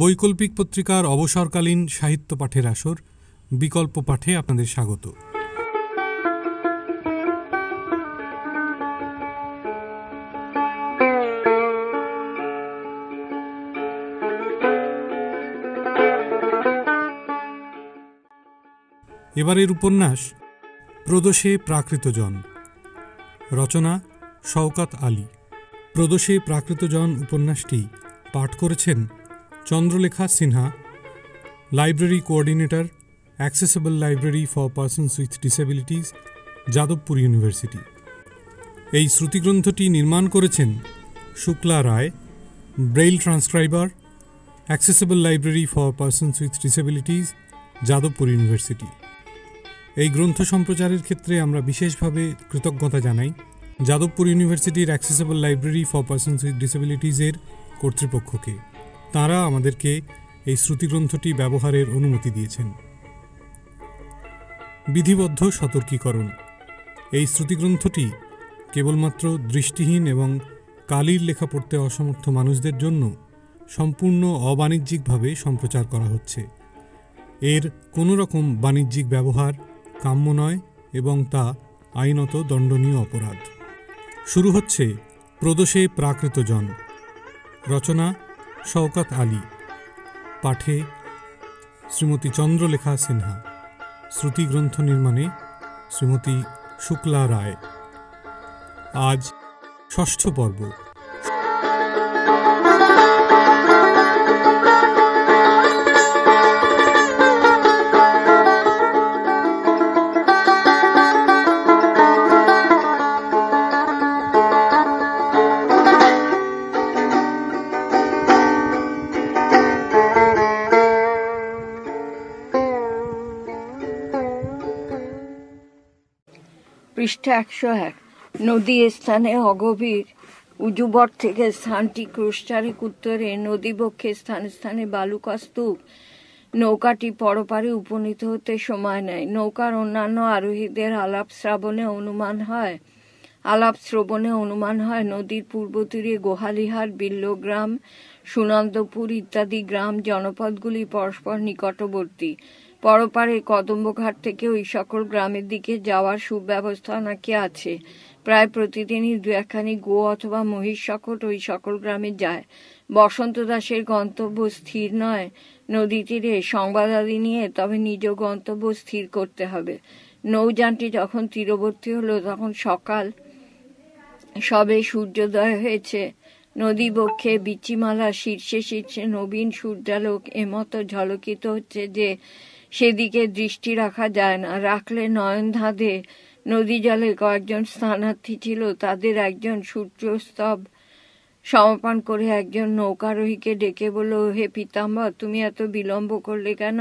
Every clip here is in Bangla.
বৈকল্পিক পত্রিকার অবসরকালীন সাহিত্য পাঠের আসর বিকল্প পাঠে আপনাদের স্বাগত এবারের উপন্যাস প্রদোষে প্রাকৃতজন রচনা শওকাত আলী প্রদোষে প্রাকৃতজন উপন্যাসটি পাঠ করেছেন Chandralekha Sinha library coordinator accessible library for persons with disabilities Jadavpur university এই শ্রুতিগ্রন্থটি নির্মাণ করেছেন Shukla Roy braille transcriber accessible library for persons with disabilities Jadavpur university এই গ্রন্থ সম্প্রচারের ক্ষেত্রে আমরা বিশেষভাবে কৃতজ্ঞতা জানাই যাদবপুর ইউনিভার্সিটির accessible library for persons with ডিসেবিলিটিজের কর্তৃপক্ষকে তারা আমাদেরকে এই শ্রুতিগ্রন্থটি ব্যবহারের অনুমতি দিয়েছেন বিধিবদ্ধ সতর্কীকরণ এই শ্রুতিগ্রন্থটি কেবলমাত্র দৃষ্টিহীন এবং কালির লেখা পড়তে অসমর্থ মানুষদের জন্য সম্পূর্ণ অবাণিজ্যিকভাবে সম্প্রচার করা হচ্ছে এর কোনো রকম বাণিজ্যিক ব্যবহার কাম্য নয় এবং তা আইনত দণ্ডনীয় অপরাধ শুরু হচ্ছে প্রদোষে প্রাকৃতজন রচনা শওকত আলী পাঠে শ্রীমতী চন্দ্রলেখা সিনহা শ্রুতিগ্রন্থ নির্মাণে শ্রীমতী শুক্লা রায় আজ ষষ্ঠ পর্ব পৃষ্ঠা একশো এক নদী স্থানে অগভীর উজুবর থেকে স্থানটি ক্রুশচারেক উত্তরে নদীবক্ষে স্থানে স্থানে বালুকা নৌকাটি পরপারে উপনীত হতে সময় নেয় নৌকার অন্যান্য আরোহীদের আলাপ শ্রাবণে অনুমান হয় আলাপ শ্রবণে অনুমান হয় নদীর পূর্ব তীরে গোহালিহাট বিল্লগ্রাম সুনন্দপুর ইত্যাদি গ্রাম জনপদগুলি পরস্পর নিকটবর্তী পরপারে কদম্বঘাট থেকে ওই সকল গ্রামের দিকে যাওয়ার সুব্যবস্থা নাকি আছে প্রায় প্রতিদিনই দু একখানি গো অথবা মহিষ শকট ওই সকল গ্রামে যায় বসন্ত দাসের গন্তব্য স্থির নয় নদী তীরে সংবাদাদি নিয়ে তবে নিজ গন্তব্য স্থির করতে হবে নৌযানটি যখন তীরবর্তী হলো তখন সকাল সবে সূর্যোদয় হয়েছে নদী বক্ষে বিচিমালা শীর্ষে শীর্ষে নবীন সূর্যালোক এমতো ঝলকিত হচ্ছে যে সেদিকে দৃষ্টি রাখা যায় না রাখলে নয়ন ধাঁধে নদী জলে কয়েকজন স্থানার্থী ছিল তাদের একজন সূর্যস্তব সমাপন করে একজন নৌকারোহীকে ডেকে বলল হে পিতাম্বর তুমি এত বিলম্ব করলে কেন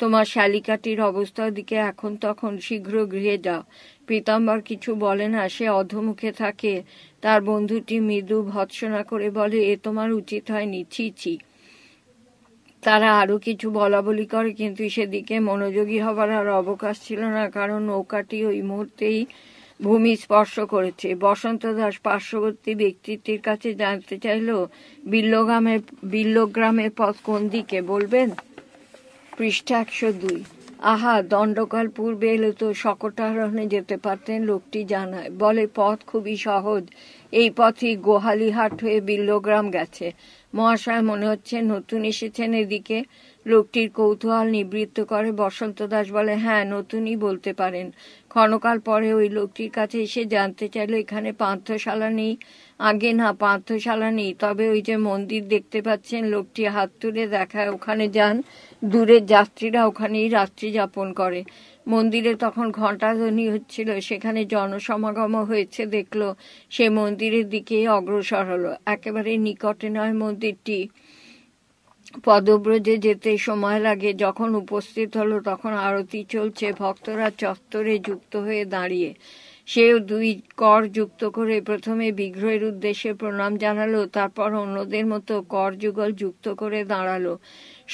তোমার শালিকাটির অবস্থার দিকে এখন তখন শীঘ্র গৃহে যাও পিতাম্বর কিছু বলে না সে অধমুখে থাকে তার বন্ধুটি মৃদু ভৎসনা করে বলে এ তোমার উচিত হয়নি ছি ছি তারা আরও কিছু বলাবলি করে কিন্তু সেদিকে মনোযোগী হবার আর অবকাশ ছিল না কারণ নৌকাটি ওই মুহূর্তেই ভূমি স্পর্শ করেছে বসন্ত দাস পার্শ্ববর্তী ব্যক্তিটির কাছে জানতে চাইল বিল্লগ্রামের বিল্লগ্রামের পথ কোন দিকে বলবেন পৃষ্ঠা একশো দুই আহা দণ্ডকাল পূর্বে এলে তো শকটারণে যেতে পারতেন লোকটি জানায় বলে পথ খুবই সহজ এই পথই গোহালিহাট হয়ে বিল্লগ্রাম গেছে মহাশয় মনে হচ্ছে নতুন এসেছেন এদিকে লোকটির কৌতূহল নিবৃত্ত করে বসন্ত দাস বলে হ্যাঁ নতুনই বলতে পারেন ক্ষণকাল পরে ওই লোকটির কাছে এসে জানতে চাইল এখানে পান্থশালা নেই আগে না পান্থশালা নেই তবে ওই যে মন্দির দেখতে পাচ্ছেন লোকটি হাত তুলে দেখায় ওখানে যান দূরের যাত্রীরা ওখানেই রাত্রি যাপন করে মন্দিরে তখন ঘণ্টাধ্বনি হচ্ছিল সেখানে জনসমাগম হয়েছে দেখল সে মন্দিরের দিকে অগ্রসর হলো একেবারে নিকটে নয় মন্দিরটি পদব্রজে যেতে সময় লাগে যখন উপস্থিত হলো তখন আরতি চলছে ভক্তরা চত্বরে যুক্ত হয়ে দাঁড়িয়ে সেও দুই কর যুক্ত করে প্রথমে বিগ্রহের উদ্দেশ্যে প্রণাম জানালো তারপর অন্যদের মতো কর যুগল যুক্ত করে দাঁড়ালো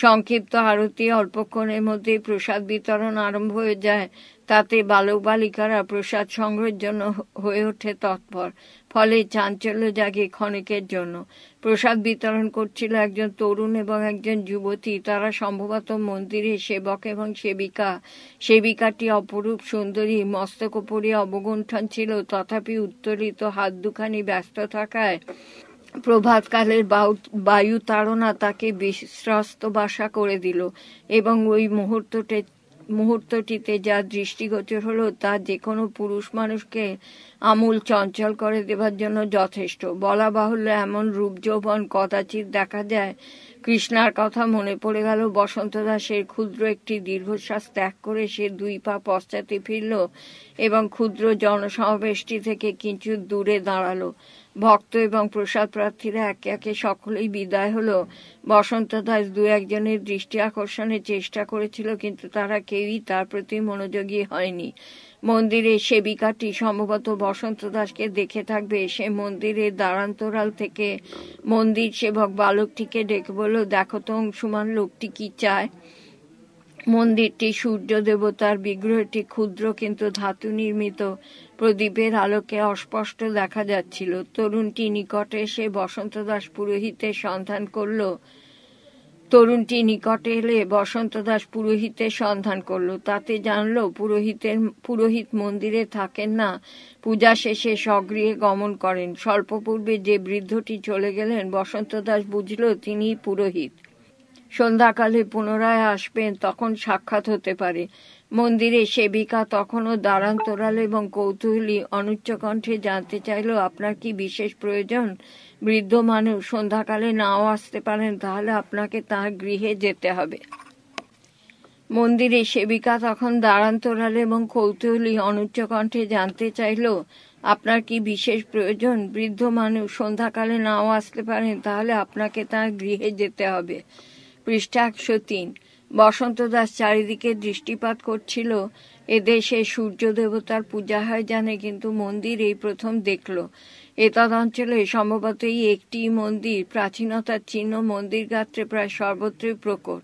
সংক্ষিপ্ত আরতি অল্পক্ষণের মধ্যে প্রসাদ বিতরণ আরম্ভ হয়ে যায় তাতে বালক বালিকারা প্রসাদ সংগ্রহের জন্য হয়ে ওঠে তৎপর ফলে চাঞ্চল্য জাগে ক্ষণিকের জন্য প্রসাদ বিতরণ করছিল একজন তরুণ এবং একজন যুবতী তারা সম্ভবত মন্দিরে সেবক এবং সেবিকা সেবিকাটি অপরূপ সুন্দরী মস্তক উপরে অবগুণ্ঠন ছিল তথাপি উত্তোলিত হাত দুখানি ব্যস্ত থাকায় প্রভাতকালের বায়ু তাড়না তাকে বিশ্রস্ত বাসা করে দিল এবং ওই মুহূর্তটে মুহূর্তটিতে যা দৃষ্টিগোচর হলো তা যে কোনো পুরুষ মানুষকে আমূল চঞ্চল করে দেবার জন্য যথেষ্ট বলা বাহুল্য এমন রূপ যৌবন কদাচিৎ দেখা যায় কৃষ্ণার কথা মনে পড়ে গেল বসন্ত দাসের ক্ষুদ্র একটি দীর্ঘশ্বাস ত্যাগ করে সে দুই পা পশ্চাতে ফিরল এবং ক্ষুদ্র জনসমাবেশটি থেকে কিছু দূরে দাঁড়ালো ভক্ত এবং প্রসাদ প্রার্থীরা একে একে সকলেই বিদায় হলো বসন্ত দাস দু একজনের দৃষ্টি আকর্ষণের চেষ্টা করেছিল কিন্তু তারা কেউই তার প্রতি মনোযোগী হয়নি মন্দিরের সেবিকাটি সম্ভবত বসন্ত দাসকে দেখে থাকবে সে মন্দিরের দ্বারান্তরাল থেকে মন্দির সেবক বালকটিকে ডেকে বলল দেখো তো অংশুমান লোকটি কি চায় মন্দিরটি সূর্য দেবতার বিগ্রহটি ক্ষুদ্র কিন্তু ধাতু নির্মিত প্রদীপের আলোকে অস্পষ্ট দেখা যাচ্ছিল তরুণটি নিকটে এসে বসন্ত দাস পুরোহিতের সন্ধান করল তরুণটি নিকটে এলে বসন্ত দাস পুরোহিতের সন্ধান করল তাতে জানল পুরোহিতের পুরোহিত মন্দিরে থাকেন না পূজা শেষে সগৃহে গমন করেন স্বল্প পূর্বে যে বৃদ্ধটি চলে গেলেন বসন্ত দাস বুঝল তিনি পুরোহিত সন্ধ্যাকালে পুনরায় আসবেন তখন সাক্ষাৎ হতে পারে মন্দিরে সেবিকা তখনও দাঁড়ান্তরাল এবং কৌতূহলী অনুচ্চকণ্ঠে জানতে চাইল আপনার কি বিশেষ প্রয়োজন বৃদ্ধ মানুষ সন্ধ্যাকালে নাও আসতে পারেন তাহলে আপনাকে তার গৃহে যেতে হবে মন্দিরে সেবিকা তখন দাঁড়ান্তরাল এবং কৌতূহলী অনুচ্চকণ্ঠে জানতে চাইল আপনার কি বিশেষ প্রয়োজন বৃদ্ধ মানুষ সন্ধ্যাকালে নাও আসতে পারেন তাহলে আপনাকে তার গৃহে যেতে হবে পৃষ্ঠা একশো তিন বসন্ত দাস চারিদিকে দৃষ্টিপাত করছিল এদেশে সূর্য দেবতার পূজা হয় জানে কিন্তু মন্দির এই প্রথম দেখল এতদঞ্চলে সম্ভবত এই একটি মন্দির প্রাচীনতার চিহ্ন মন্দির গাত্রে প্রায় সর্বত্রই প্রকট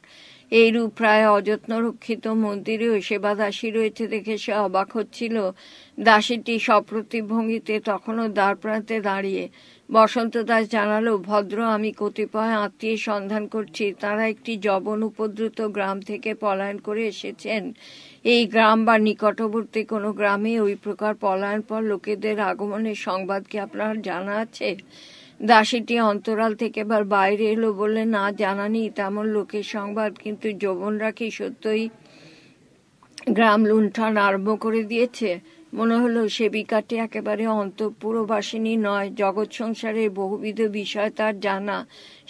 এইরূপ প্রায় অযত্ন রক্ষিত মন্দিরেও সেবা দাসী রয়েছে দেখে সে অবাক হচ্ছিল দাসীটি সপ্রতিভঙ্গিতে তখনও দ্বার প্রান্তে দাঁড়িয়ে বসন্ত দাস জানালো ভদ্র আমি কতিপয় আত্মীয় সন্ধান করছি তারা একটি জবন উপদ্রুত গ্রাম থেকে পলায়ন করে এসেছেন এই গ্রাম বা নিকটবর্তী কোনো গ্রামে ওই প্রকার পলায়ন পর লোকেদের আগমনের সংবাদ কি আপনার জানা আছে দাসীটি অন্তরাল থেকে এবার বাইরে এলো বলে না জানা নেই তেমন লোকের সংবাদ কিন্তু যৌবনরা কি সত্যই গ্রাম লুণ্ঠন আরম্ভ করে দিয়েছে মনে হলো সেবিকাটি একেবারে অন্তঃপুরবাসিনী নয় জগৎ সংসারের বহুবিধ বিষয় তার জানা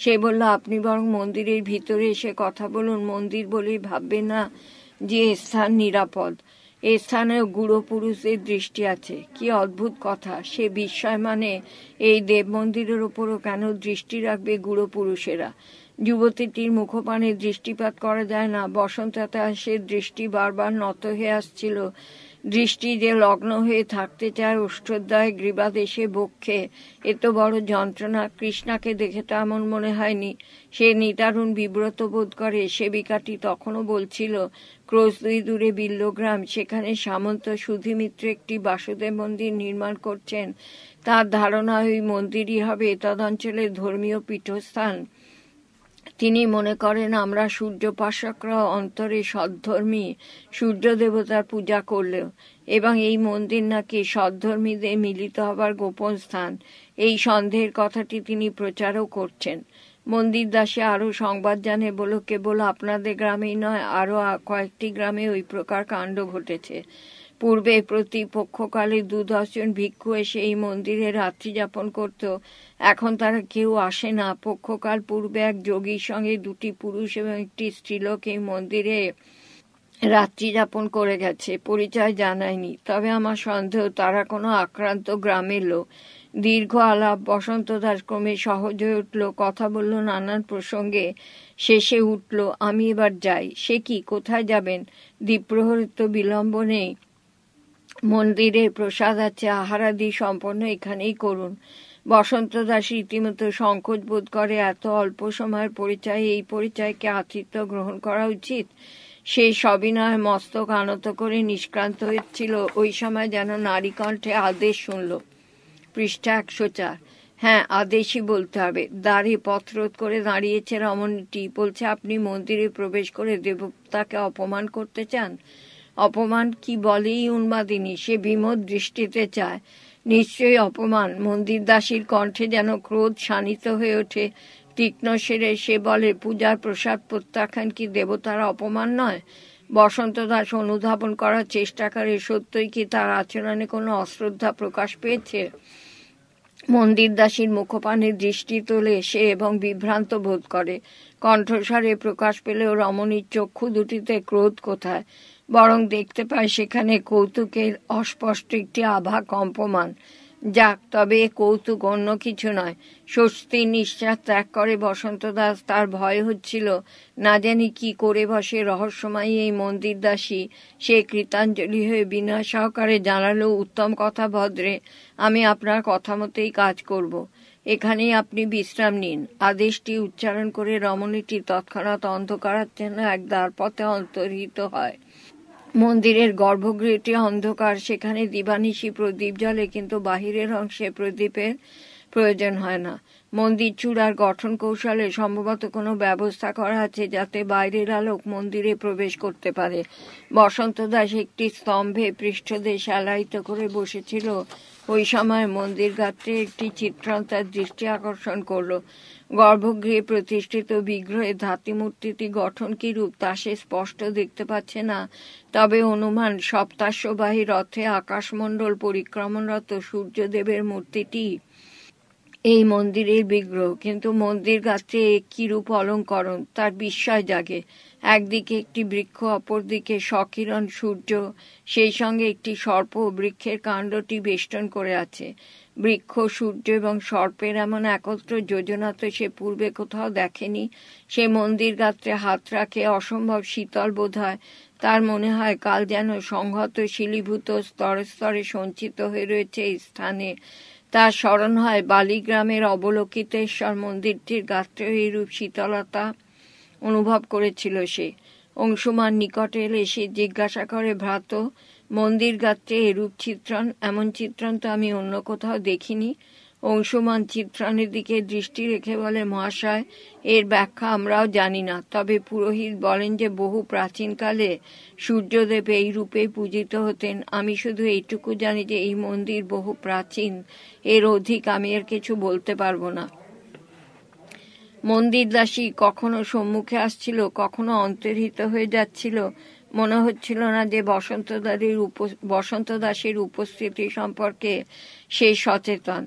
সে বলল আপনি বরং মন্দিরের ভিতরে এসে কথা বলুন মন্দির বলেই ভাববে না যে স্থান নিরাপদ এ স্থানেও গুড়ো পুরুষের দৃষ্টি আছে কি অদ্ভুত কথা সে বিস্ময় মানে এই দেব মন্দিরের ওপরও কেন দৃষ্টি রাখবে গুড়ো পুরুষেরা যুবতীটির মুখপানে দৃষ্টিপাত করা যায় না বসন্ত সে দৃষ্টি বারবার নত হয়ে আসছিল দৃষ্টি যে লগ্ন হয়ে থাকতে চায় ওষ্ঠোধ্যায় গ্রীবাদেশে বক্ষে এত বড় যন্ত্রণা কৃষ্ণাকে দেখে তো এমন মনে হয়নি সে নিতারুণ বিব্রত বোধ করে সেবিকাটি তখনও বলছিল ক্রোশ দুই দূরে বিল্লগ্রাম সেখানে সামন্ত সুধিমিত্র একটি বাসুদেব মন্দির নির্মাণ করছেন তার ধারণা ওই মন্দিরই হবে তদঞ্চলের ধর্মীয় পীঠস্থান তিনি মনে করেন আমরা সূর্যোপাসকরা অন্তরে সদ্ধর্মী সূর্য দেবতার পূজা করলেও এবং এই মন্দির নাকি সদ্ধর্মীদের মিলিত হবার গোপন স্থান এই সন্দেহের কথাটি তিনি প্রচারও করছেন মন্দির দাসে আরও সংবাদ জানে বলো কেবল আপনাদের গ্রামেই নয় আরও কয়েকটি গ্রামে ওই প্রকার কাণ্ড ঘটেছে পূর্বে প্রতিপক্ষকালে দু দশজন ভিক্ষু এসে এই মন্দিরে রাত্রি যাপন করত এখন তারা কেউ আসে না পক্ষকাল পূর্বে এক যোগীর সঙ্গে দুটি পুরুষ এবং একটি স্ত্রীলোক এই মন্দিরে রাত্রি যাপন করে গেছে পরিচয় জানায়নি তবে আমার সন্দেহ তারা কোনো আক্রান্ত গ্রামের লোক দীর্ঘ আলাপ বসন্ত দাস ক্রমে সহজ হয়ে উঠল কথা বলল নানান প্রসঙ্গে শেষে উঠল আমি এবার যাই সে কি কোথায় যাবেন দ্বীপ্রহর তো বিলম্ব নেই মন্দিরে প্রসাদ আছে আহারাদি সম্পন্ন এখানেই করুন বসন্ত দাসী ইতিমধ্যে সংকোচ বোধ করে এত অল্প সময়ের পরিচয় এই পরিচয়কে আতিথ্য গ্রহণ করা উচিত সে সবিনয় মস্তক আনত করে নিষ্ক্রান্ত হয়েছিল ওই সময় যেন নারী কণ্ঠে আদেশ শুনল পৃষ্ঠা একশো চার হ্যাঁ আদেশই বলতে হবে দাঁড়ে পথরোধ করে দাঁড়িয়েছে রমণীটি বলছে আপনি মন্দিরে প্রবেশ করে দেবতাকে অপমান করতে চান অপমান কি বলেই উন্মাদিনী সে বিমদ দৃষ্টিতে চায় নিশ্চয়ই অপমান মন্দির দাসীর কণ্ঠে যেন ক্রোধ শানিত হয়ে ওঠে তীক্ষ্ণ সেরে সে বলে পূজার প্রসাদ প্রত্যাখ্যান কি দেবতার অপমান নয় বসন্ত দাস অনুধাবন করার চেষ্টা করে সত্যই কি তার আচরণে কোনো অশ্রদ্ধা প্রকাশ পেয়েছে মন্দির দাসীর মুখপানের দৃষ্টি তোলে সে এবং বিভ্রান্ত বোধ করে কণ্ঠস্বরে প্রকাশ পেলেও রমণীর চক্ষু দুটিতে ক্রোধ কোথায় বরং দেখতে পায় সেখানে কৌতুকের অস্পষ্ট একটি আভা কম্পমান যাক তবে কৌতুক অন্য কিছু নয় স্বস্তির নিঃশ্বাস ত্যাগ করে বসন্ত দাস তার ভয় হচ্ছিল না জানি কি করে বসে রহস্যময় এই মন্দির দাসী সে কৃতাঞ্জলি হয়ে বিনা সহকারে জানালো উত্তম কথা ভদ্রে আমি আপনার কথা মতেই কাজ করব এখানেই আপনি বিশ্রাম নিন আদেশটি উচ্চারণ করে রমণীটি তৎক্ষণাৎ জন্য এক দ্বারপথে অন্তর্হিত হয় মন্দিরের গর্ভগৃহটি অন্ধকার সেখানে দিবানিশি প্রদীপ জ্বলে কিন্তু বাহিরের অংশে প্রদীপের প্রয়োজন হয় না মন্দির চূড়ার গঠন কৌশলে সম্ভবত কোনো ব্যবস্থা করা আছে যাতে বাইরের আলোক মন্দিরে প্রবেশ করতে পারে বসন্ত দাস একটি স্তম্ভে পৃষ্ঠদেশ আলায়িত করে বসেছিল ওই সময় মন্দির গাত্রে একটি চিত্রান্তার দৃষ্টি আকর্ষণ করলো গর্ভগৃহে প্রতিষ্ঠিত বিগ্রহের ধাতিমূর্তিটি গঠন রূপ তা সে স্পষ্ট দেখতে পাচ্ছে না তবে অনুমান সপ্তাশবাহী রথে আকাশমণ্ডল পরিক্রমণরত সূর্যদেবের মূর্তিটি এই মন্দিরের বিগ্রহ কিন্তু মন্দির গাছে কিরূপ অলঙ্করণ তার বিস্ময় জাগে একদিকে একটি বৃক্ষ অপরদিকে সকিরণ সূর্য সেই সঙ্গে একটি সর্প বৃক্ষের কাণ্ডটি বেষ্টন করে আছে বৃক্ষ সূর্য এবং সর্পের এমন একত্র যোজনা তো সে পূর্বে কোথাও দেখেনি সে মন্দির গাত্রে হাত রাখে অসম্ভব শীতল বোধ হয় তার মনে হয় কাল যেন সংহত শিলীভূত স্তরে স্তরে সঞ্চিত হয়ে রয়েছে এই স্থানে তার স্মরণ হয় বালিগ্রামের অবলোকিতেশ্বর মন্দিরটির গাত্রে এইরূপ শীতলতা অনুভব করেছিল সে অংশুমান নিকটে এলে সে জিজ্ঞাসা করে ভ্রাত মন্দির গাত্রে এরূপ চিত্রণ এমন চিত্রণ তো আমি অন্য কোথাও দেখিনি অংশমান চিত্রণের দিকে দৃষ্টি রেখে বলে মহাশয় এর ব্যাখ্যা আমরাও জানি না তবে পুরোহিত বলেন যে বহু প্রাচীনকালে সূর্যদেব এই রূপে পূজিত হতেন আমি শুধু এইটুকু জানি যে এই মন্দির বহু প্রাচীন এর অধিক আমি আর কিছু বলতে পারবো না মন্দির দাসী কখনো সম্মুখে আসছিল কখনো অন্তর্হিত হয়ে যাচ্ছিল মনে হচ্ছিল না যে বসন্ত দাদের বসন্ত দাসের উপস্থিতি সম্পর্কে সে সচেতন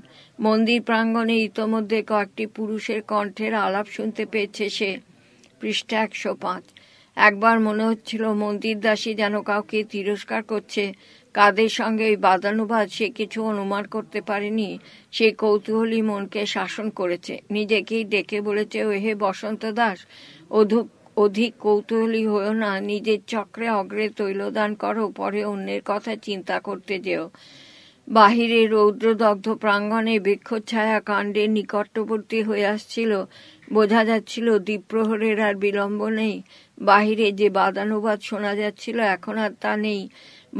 মন্দির প্রাঙ্গণে ইতোমধ্যে কয়েকটি পুরুষের কণ্ঠের আলাপ শুনতে পেয়েছে সে পৃষ্ঠা একশো পাঁচ একবার মনে হচ্ছিল মন্দির দাসী যেন কাউকে তিরস্কার করছে কাদের সঙ্গে ওই বাদানুবাদ সে কিছু অনুমান করতে পারেনি সে কৌতূহলী মনকে শাসন করেছে নিজেকেই ডেকে বলেছে ও হে বসন্ত দাস অধুপ অধিক কৌতূহলী হয়েও না নিজের চক্রে অগ্রে তৈলদান করো পরে অন্যের কথা চিন্তা করতে যেও বাহিরে রৌদ্রদগ্ধ প্রাঙ্গণে বৃক্ষচ্ছায়া কাণ্ডে নিকটবর্তী হয়ে আসছিল বোঝা যাচ্ছিল দ্বীপ্রহরের আর বিলম্ব নেই বাহিরে যে বাদানুবাদ শোনা যাচ্ছিল এখন আর তা নেই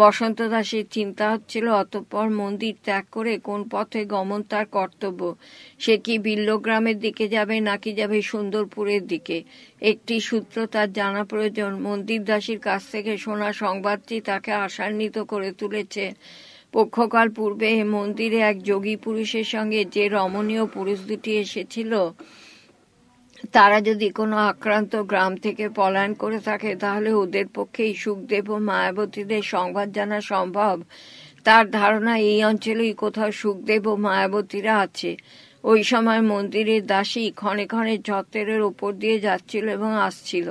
বসন্ত দাসের চিন্তা হচ্ছিল অতঃপর মন্দির ত্যাগ করে কোন পথে গমন তার কর্তব্য সে কি বিল্লগ্রামের দিকে যাবে নাকি যাবে সুন্দরপুরের দিকে একটি সূত্র তার জানা প্রয়োজন মন্দির দাসীর কাছ থেকে শোনা সংবাদটি তাকে আশান্বিত করে তুলেছে পক্ষকাল পূর্বে মন্দিরে এক যোগী পুরুষের সঙ্গে যে রমণীয় পুরুষ দুটি এসেছিল তারা যদি কোনো আক্রান্ত গ্রাম থেকে পলায়ন করে থাকে তাহলে ওদের পক্ষেই সুখদেব ও মায়াবতীদের সংবাদ জানা সম্ভব তার ধারণা এই অঞ্চলেই কোথাও সুখদেব ও মায়াবতীরা আছে ওই সময় মন্দিরের দাসী ক্ষণে ক্ষণে চত্বরের ওপর দিয়ে যাচ্ছিল এবং আসছিল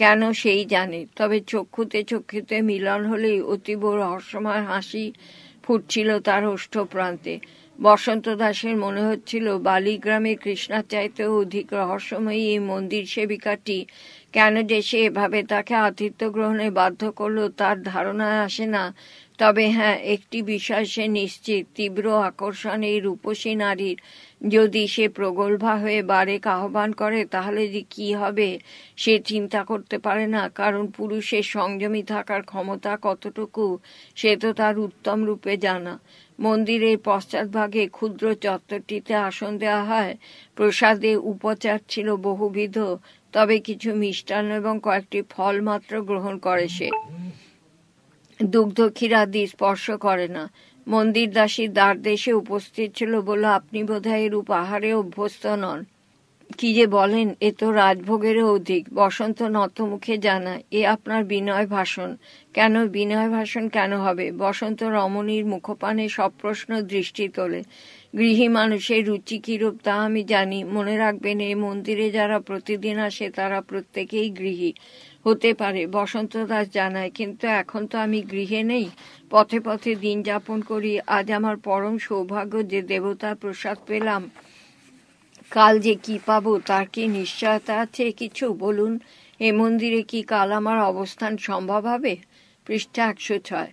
কেন সেই জানে তবে চক্ষুতে চক্ষুতে মিলন হলেই অতীব রহস্যময় হাসি ফুটছিল তার অষ্ট প্রান্তে বসন্ত দাসের মনে হচ্ছিল বালিগ্রামে কৃষ্ণার চাইতেও অধিক রহস্যময়ী এই মন্দির সেবিকাটি কেন যে সে এভাবে তাকে আতিথ্য গ্রহণে বাধ্য করল তার ধারণায় আসে না তবে হ্যাঁ একটি বিষয় সে নিশ্চিত তীব্র আকর্ষণ এই রূপসী নারীর যদি সে প্রগল্ভা হয়ে বারেক আহ্বান করে তাহলে যে কি হবে সে চিন্তা করতে পারে না কারণ পুরুষের সংযমী থাকার ক্ষমতা কতটুকু সে তো তার উত্তম রূপে জানা মন্দিরের পশ্চাৎভাগে ক্ষুদ্র চত্বরটিতে আসন দেওয়া হয় প্রসাদে উপচার ছিল বহুবিধ তবে কিছু মিষ্টান্ন এবং কয়েকটি ফল মাত্র গ্রহণ করে সে দুগ্ধক্ষীরাদি স্পর্শ করে না মন্দির দাসী দ্বার দেশে উপস্থিত ছিল বলে আপনি বোধহয় এরূপ আহারে অভ্যস্ত নন কি যে বলেন এ তো রাজভোগেরও অধিক বসন্ত নতমুখে জানায় এ আপনার বিনয় ভাষণ কেন বিনয় ভাষণ কেন হবে বসন্ত রমণীর মুখপানে সব প্রশ্ন দৃষ্টি তোলে গৃহী মানুষের রুচি কীরূপ তা আমি জানি মনে রাখবেন এই মন্দিরে যারা প্রতিদিন আসে তারা প্রত্যেকেই গৃহী হতে পারে বসন্ত দাস জানায় কিন্তু এখন তো আমি গৃহে নেই পথে পথে দিন যাপন করি আজ আমার পরম সৌভাগ্য যে দেবতার প্রসাদ পেলাম কাল যে কি পাবো তার কি নিশ্চয়তা আছে কিছু বলুন এ মন্দিরে কি কাল আমার অবস্থান সম্ভব হবে পৃষ্ঠা একশো ছয়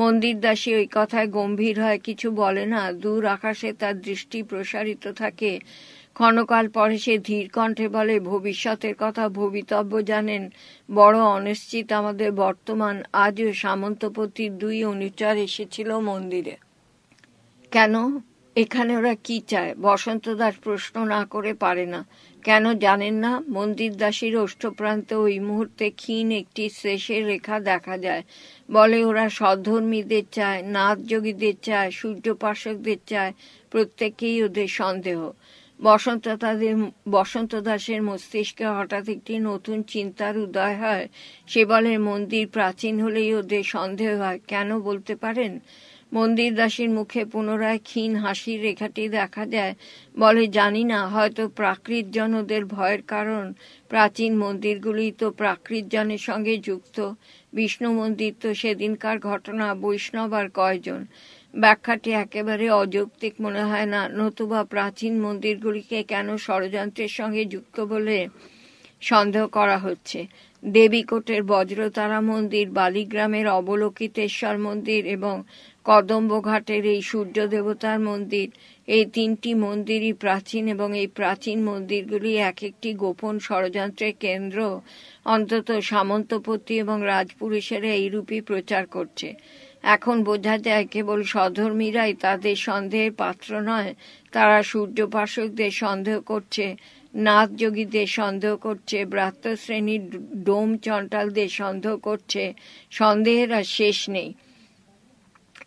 মন্দিরদাসী ওই কথায় গম্ভীর হয় কিছু বলে না দূর আকাশে তার দৃষ্টি প্রসারিত থাকে ক্ষণকাল পরে সে ধীর কণ্ঠে বলে ভবিষ্যতের কথা ভবিতব্য জানেন বড় অনিশ্চিত আমাদের বর্তমান আজও সামন্তপতির দুই অনুচার এসেছিল মন্দিরে কেন এখানে ওরা কি চায় বসন্ত দাস প্রশ্ন না করে পারে না কেন জানেন না মন্দির দাসীর অষ্টপ্রান্তে ওই মুহূর্তে ক্ষীণ একটি শেষের রেখা দেখা যায় বলে ওরা সধর্মীদের চায় নাথযোগীদের চায় সূর্যোপাসকদের চায় প্রত্যেকেই ওদের সন্দেহ বসন্ত তাদের বসন্ত দাসের মস্তিষ্কে হঠাৎ একটি নতুন চিন্তার উদয় হয় সে বলে মন্দির প্রাচীন হলেই ওদের সন্দেহ হয় কেন বলতে পারেন মন্দিরদাসীর মুখে পুনরায় ক্ষীণ হাসির রেখাটি দেখা যায় বলে জানি না হয়তো প্রাকৃত জনদের ভয়ের কারণ প্রাচীন মন্দিরগুলি তো প্রাকৃত জনের সঙ্গে যুক্ত বিষ্ণু মন্দির তো সেদিনকার ঘটনা বৈষ্ণব আর কয়জন ব্যাখ্যাটি একেবারে অযৌক্তিক মনে হয় না নতুবা প্রাচীন মন্দিরগুলিকে কেন ষড়যন্ত্রের সঙ্গে যুক্ত বলে সন্দেহ করা হচ্ছে দেবীকোটের বজ্রতারা মন্দির বালিগ্রামের অবলোকিতেশ্বর মন্দির এবং কদম্বঘাটের এই সূর্য দেবতার মন্দির এই তিনটি মন্দিরই প্রাচীন এবং এই প্রাচীন মন্দিরগুলি এক একটি গোপন ষড়যন্ত্রের কেন্দ্র অন্তত সামন্তপতি এবং রাজপুরুষেরা এইরূপই প্রচার করছে এখন বোঝা যায় কেবল সধর্মীরাই তাদের সন্দেহের পাত্র নয় তারা সূর্যপাশকদের সন্দেহ করছে যোগীদের সন্দেহ করছে শ্রেণীর ডোম চন্টালদের সন্দেহ করছে সন্দেহের আর শেষ নেই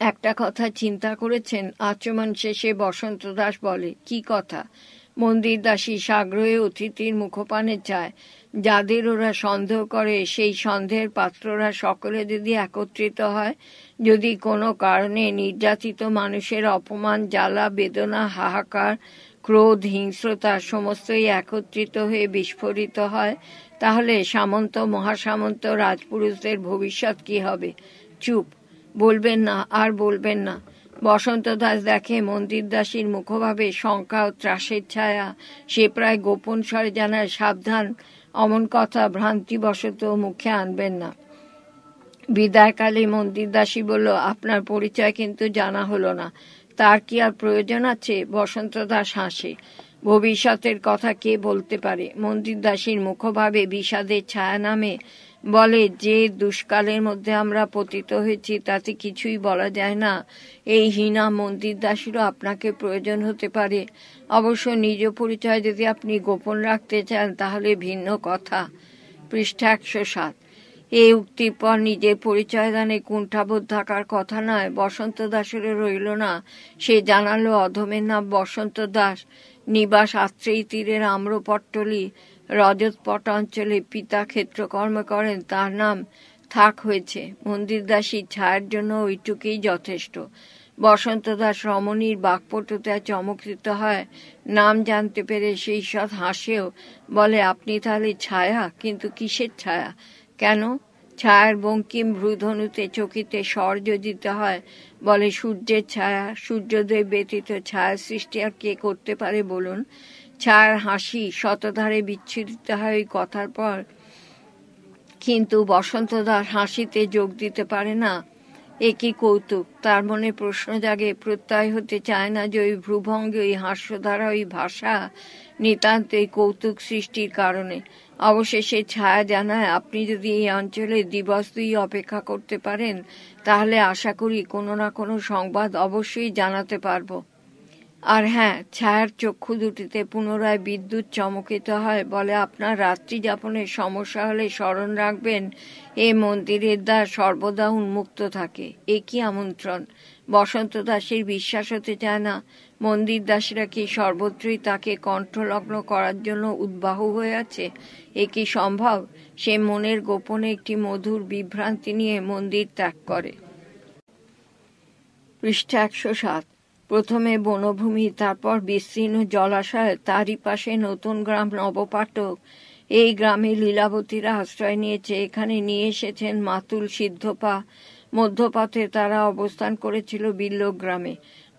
একটা কথা চিন্তা করেছেন আচমন শেষে বসন্ত দাস বলে কি কথা মন্দির দাসী সাগ্রহে অতিথির মুখপানে চায় যাদের ওরা সন্দেহ করে সেই সন্দেহের পাত্ররা সকলে যদি একত্রিত হয় যদি কোনো কারণে নির্যাতিত মানুষের অপমান জ্বালা বেদনা হাহাকার ক্রোধ হিংস্রতা সমস্তই একত্রিত হয়ে বিস্ফোরিত হয় তাহলে সামন্ত মহাসামন্ত রাজপুরুষদের ভবিষ্যৎ কি হবে চুপ বলবেন না আর বলবেন না বসন্ত দাস দেখে মন্দির দাসীর মুখভাবে শঙ্কা ও ত্রাসের ছায়া সে প্রায় গোপন স্বরে জানায় সাবধান অমন কথা ভ্রান্তিবশত মুখে আনবেন না বিদায়কালে মন্দির দাসী বলল আপনার পরিচয় কিন্তু জানা হলো না তার কি আর প্রয়োজন আছে বসন্ত দাস হাসে ভবিষ্যতের কথা কে বলতে পারে মন্দির দাসীর মুখভাবে বিষাদের ছায়া নামে বলে যে দুষ্কালের মধ্যে আমরা পতিত হয়েছি তাতে কিছুই বলা যায় না এই হীনা মন্দির দাসীরও আপনাকে প্রয়োজন হতে পারে অবশ্য নিজ পরিচয় যদি আপনি গোপন রাখতে চান তাহলে ভিন্ন কথা পৃষ্ঠা একশো সাত এই উক্তির পর নিজের দানে কুণ্ঠাবোধ থাকার কথা নয় বসন্ত দাসের রইল না সে জানালো অধমের নাম বসন্ত দাস নিবাস আশ্রেয়ী তীরের আম্রপট্টলি রজতপট অঞ্চলে পিতা ক্ষেত্রকর্ম করেন তার নাম থাক হয়েছে মন্দির দাসী ছায়ার জন্য ওইটুকুই যথেষ্ট বসন্ত দাস রমণীর বাকপটুতায় চমকৃত হয় নাম জানতে পেরে সেই সৎ হাসেও বলে আপনি তাহলে ছায়া কিন্তু কিসের ছায়া কেন ছায়ার বঙ্কিম ভ্রুধনুতে চকিতে স্বর্য দিতে হয় বলে সূর্যের ছায়া সূর্যোদয় ব্যতীত ছায়া সৃষ্টি আর কে করতে পারে বলুন ছায়ার হাসি শতধারে বিচ্ছুরিত হয় ওই কথার পর কিন্তু বসন্তদার হাসিতে যোগ দিতে পারে না একই কৌতুক তার মনে প্রশ্ন জাগে প্রত্যয় হতে চায় না যে ওই ভ্রুভঙ্গ ওই হাস্যধারা ওই ভাষা নিতান্ত এই কৌতুক সৃষ্টির কারণে অবশেষে ছায়া জানায় আপনি যদি এই অঞ্চলে দিবস দুই অপেক্ষা করতে পারেন তাহলে আশা করি কোনো না কোনো সংবাদ অবশ্যই জানাতে পারবো আর হ্যাঁ ছায়ার চক্ষু দুটিতে পুনরায় বিদ্যুৎ চমকিত হয় বলে আপনার রাত্রি যাপনে সমস্যা হলে স্মরণ রাখবেন এ মন্দিরের দ্বার সর্বদা উন্মুক্ত থাকে এ কি আমন্ত্রণ বসন্ত দাসের বিশ্বাস হতে চায় না মন্দির দাসরা কি সর্বত্রই তাকে কণ্ঠলগ্ন করার জন্য উদ্বাহ হয়ে আছে এ কি সম্ভব সে মনের গোপনে একটি মধুর বিভ্রান্তি নিয়ে মন্দির ত্যাগ করে পৃষ্ঠা একশো সাত প্রথমে বনভূমি তারপর বিস্তীর্ণ জলাশয় তারই পাশে নতুন গ্রাম নবপাঠক এই গ্রামে লীলাবতীরা আশ্রয় নিয়েছে এখানে নিয়ে এসেছেন মাতুল সিদ্ধপা মধ্যপথে তারা অবস্থান করেছিল বিল্ল গ্রামে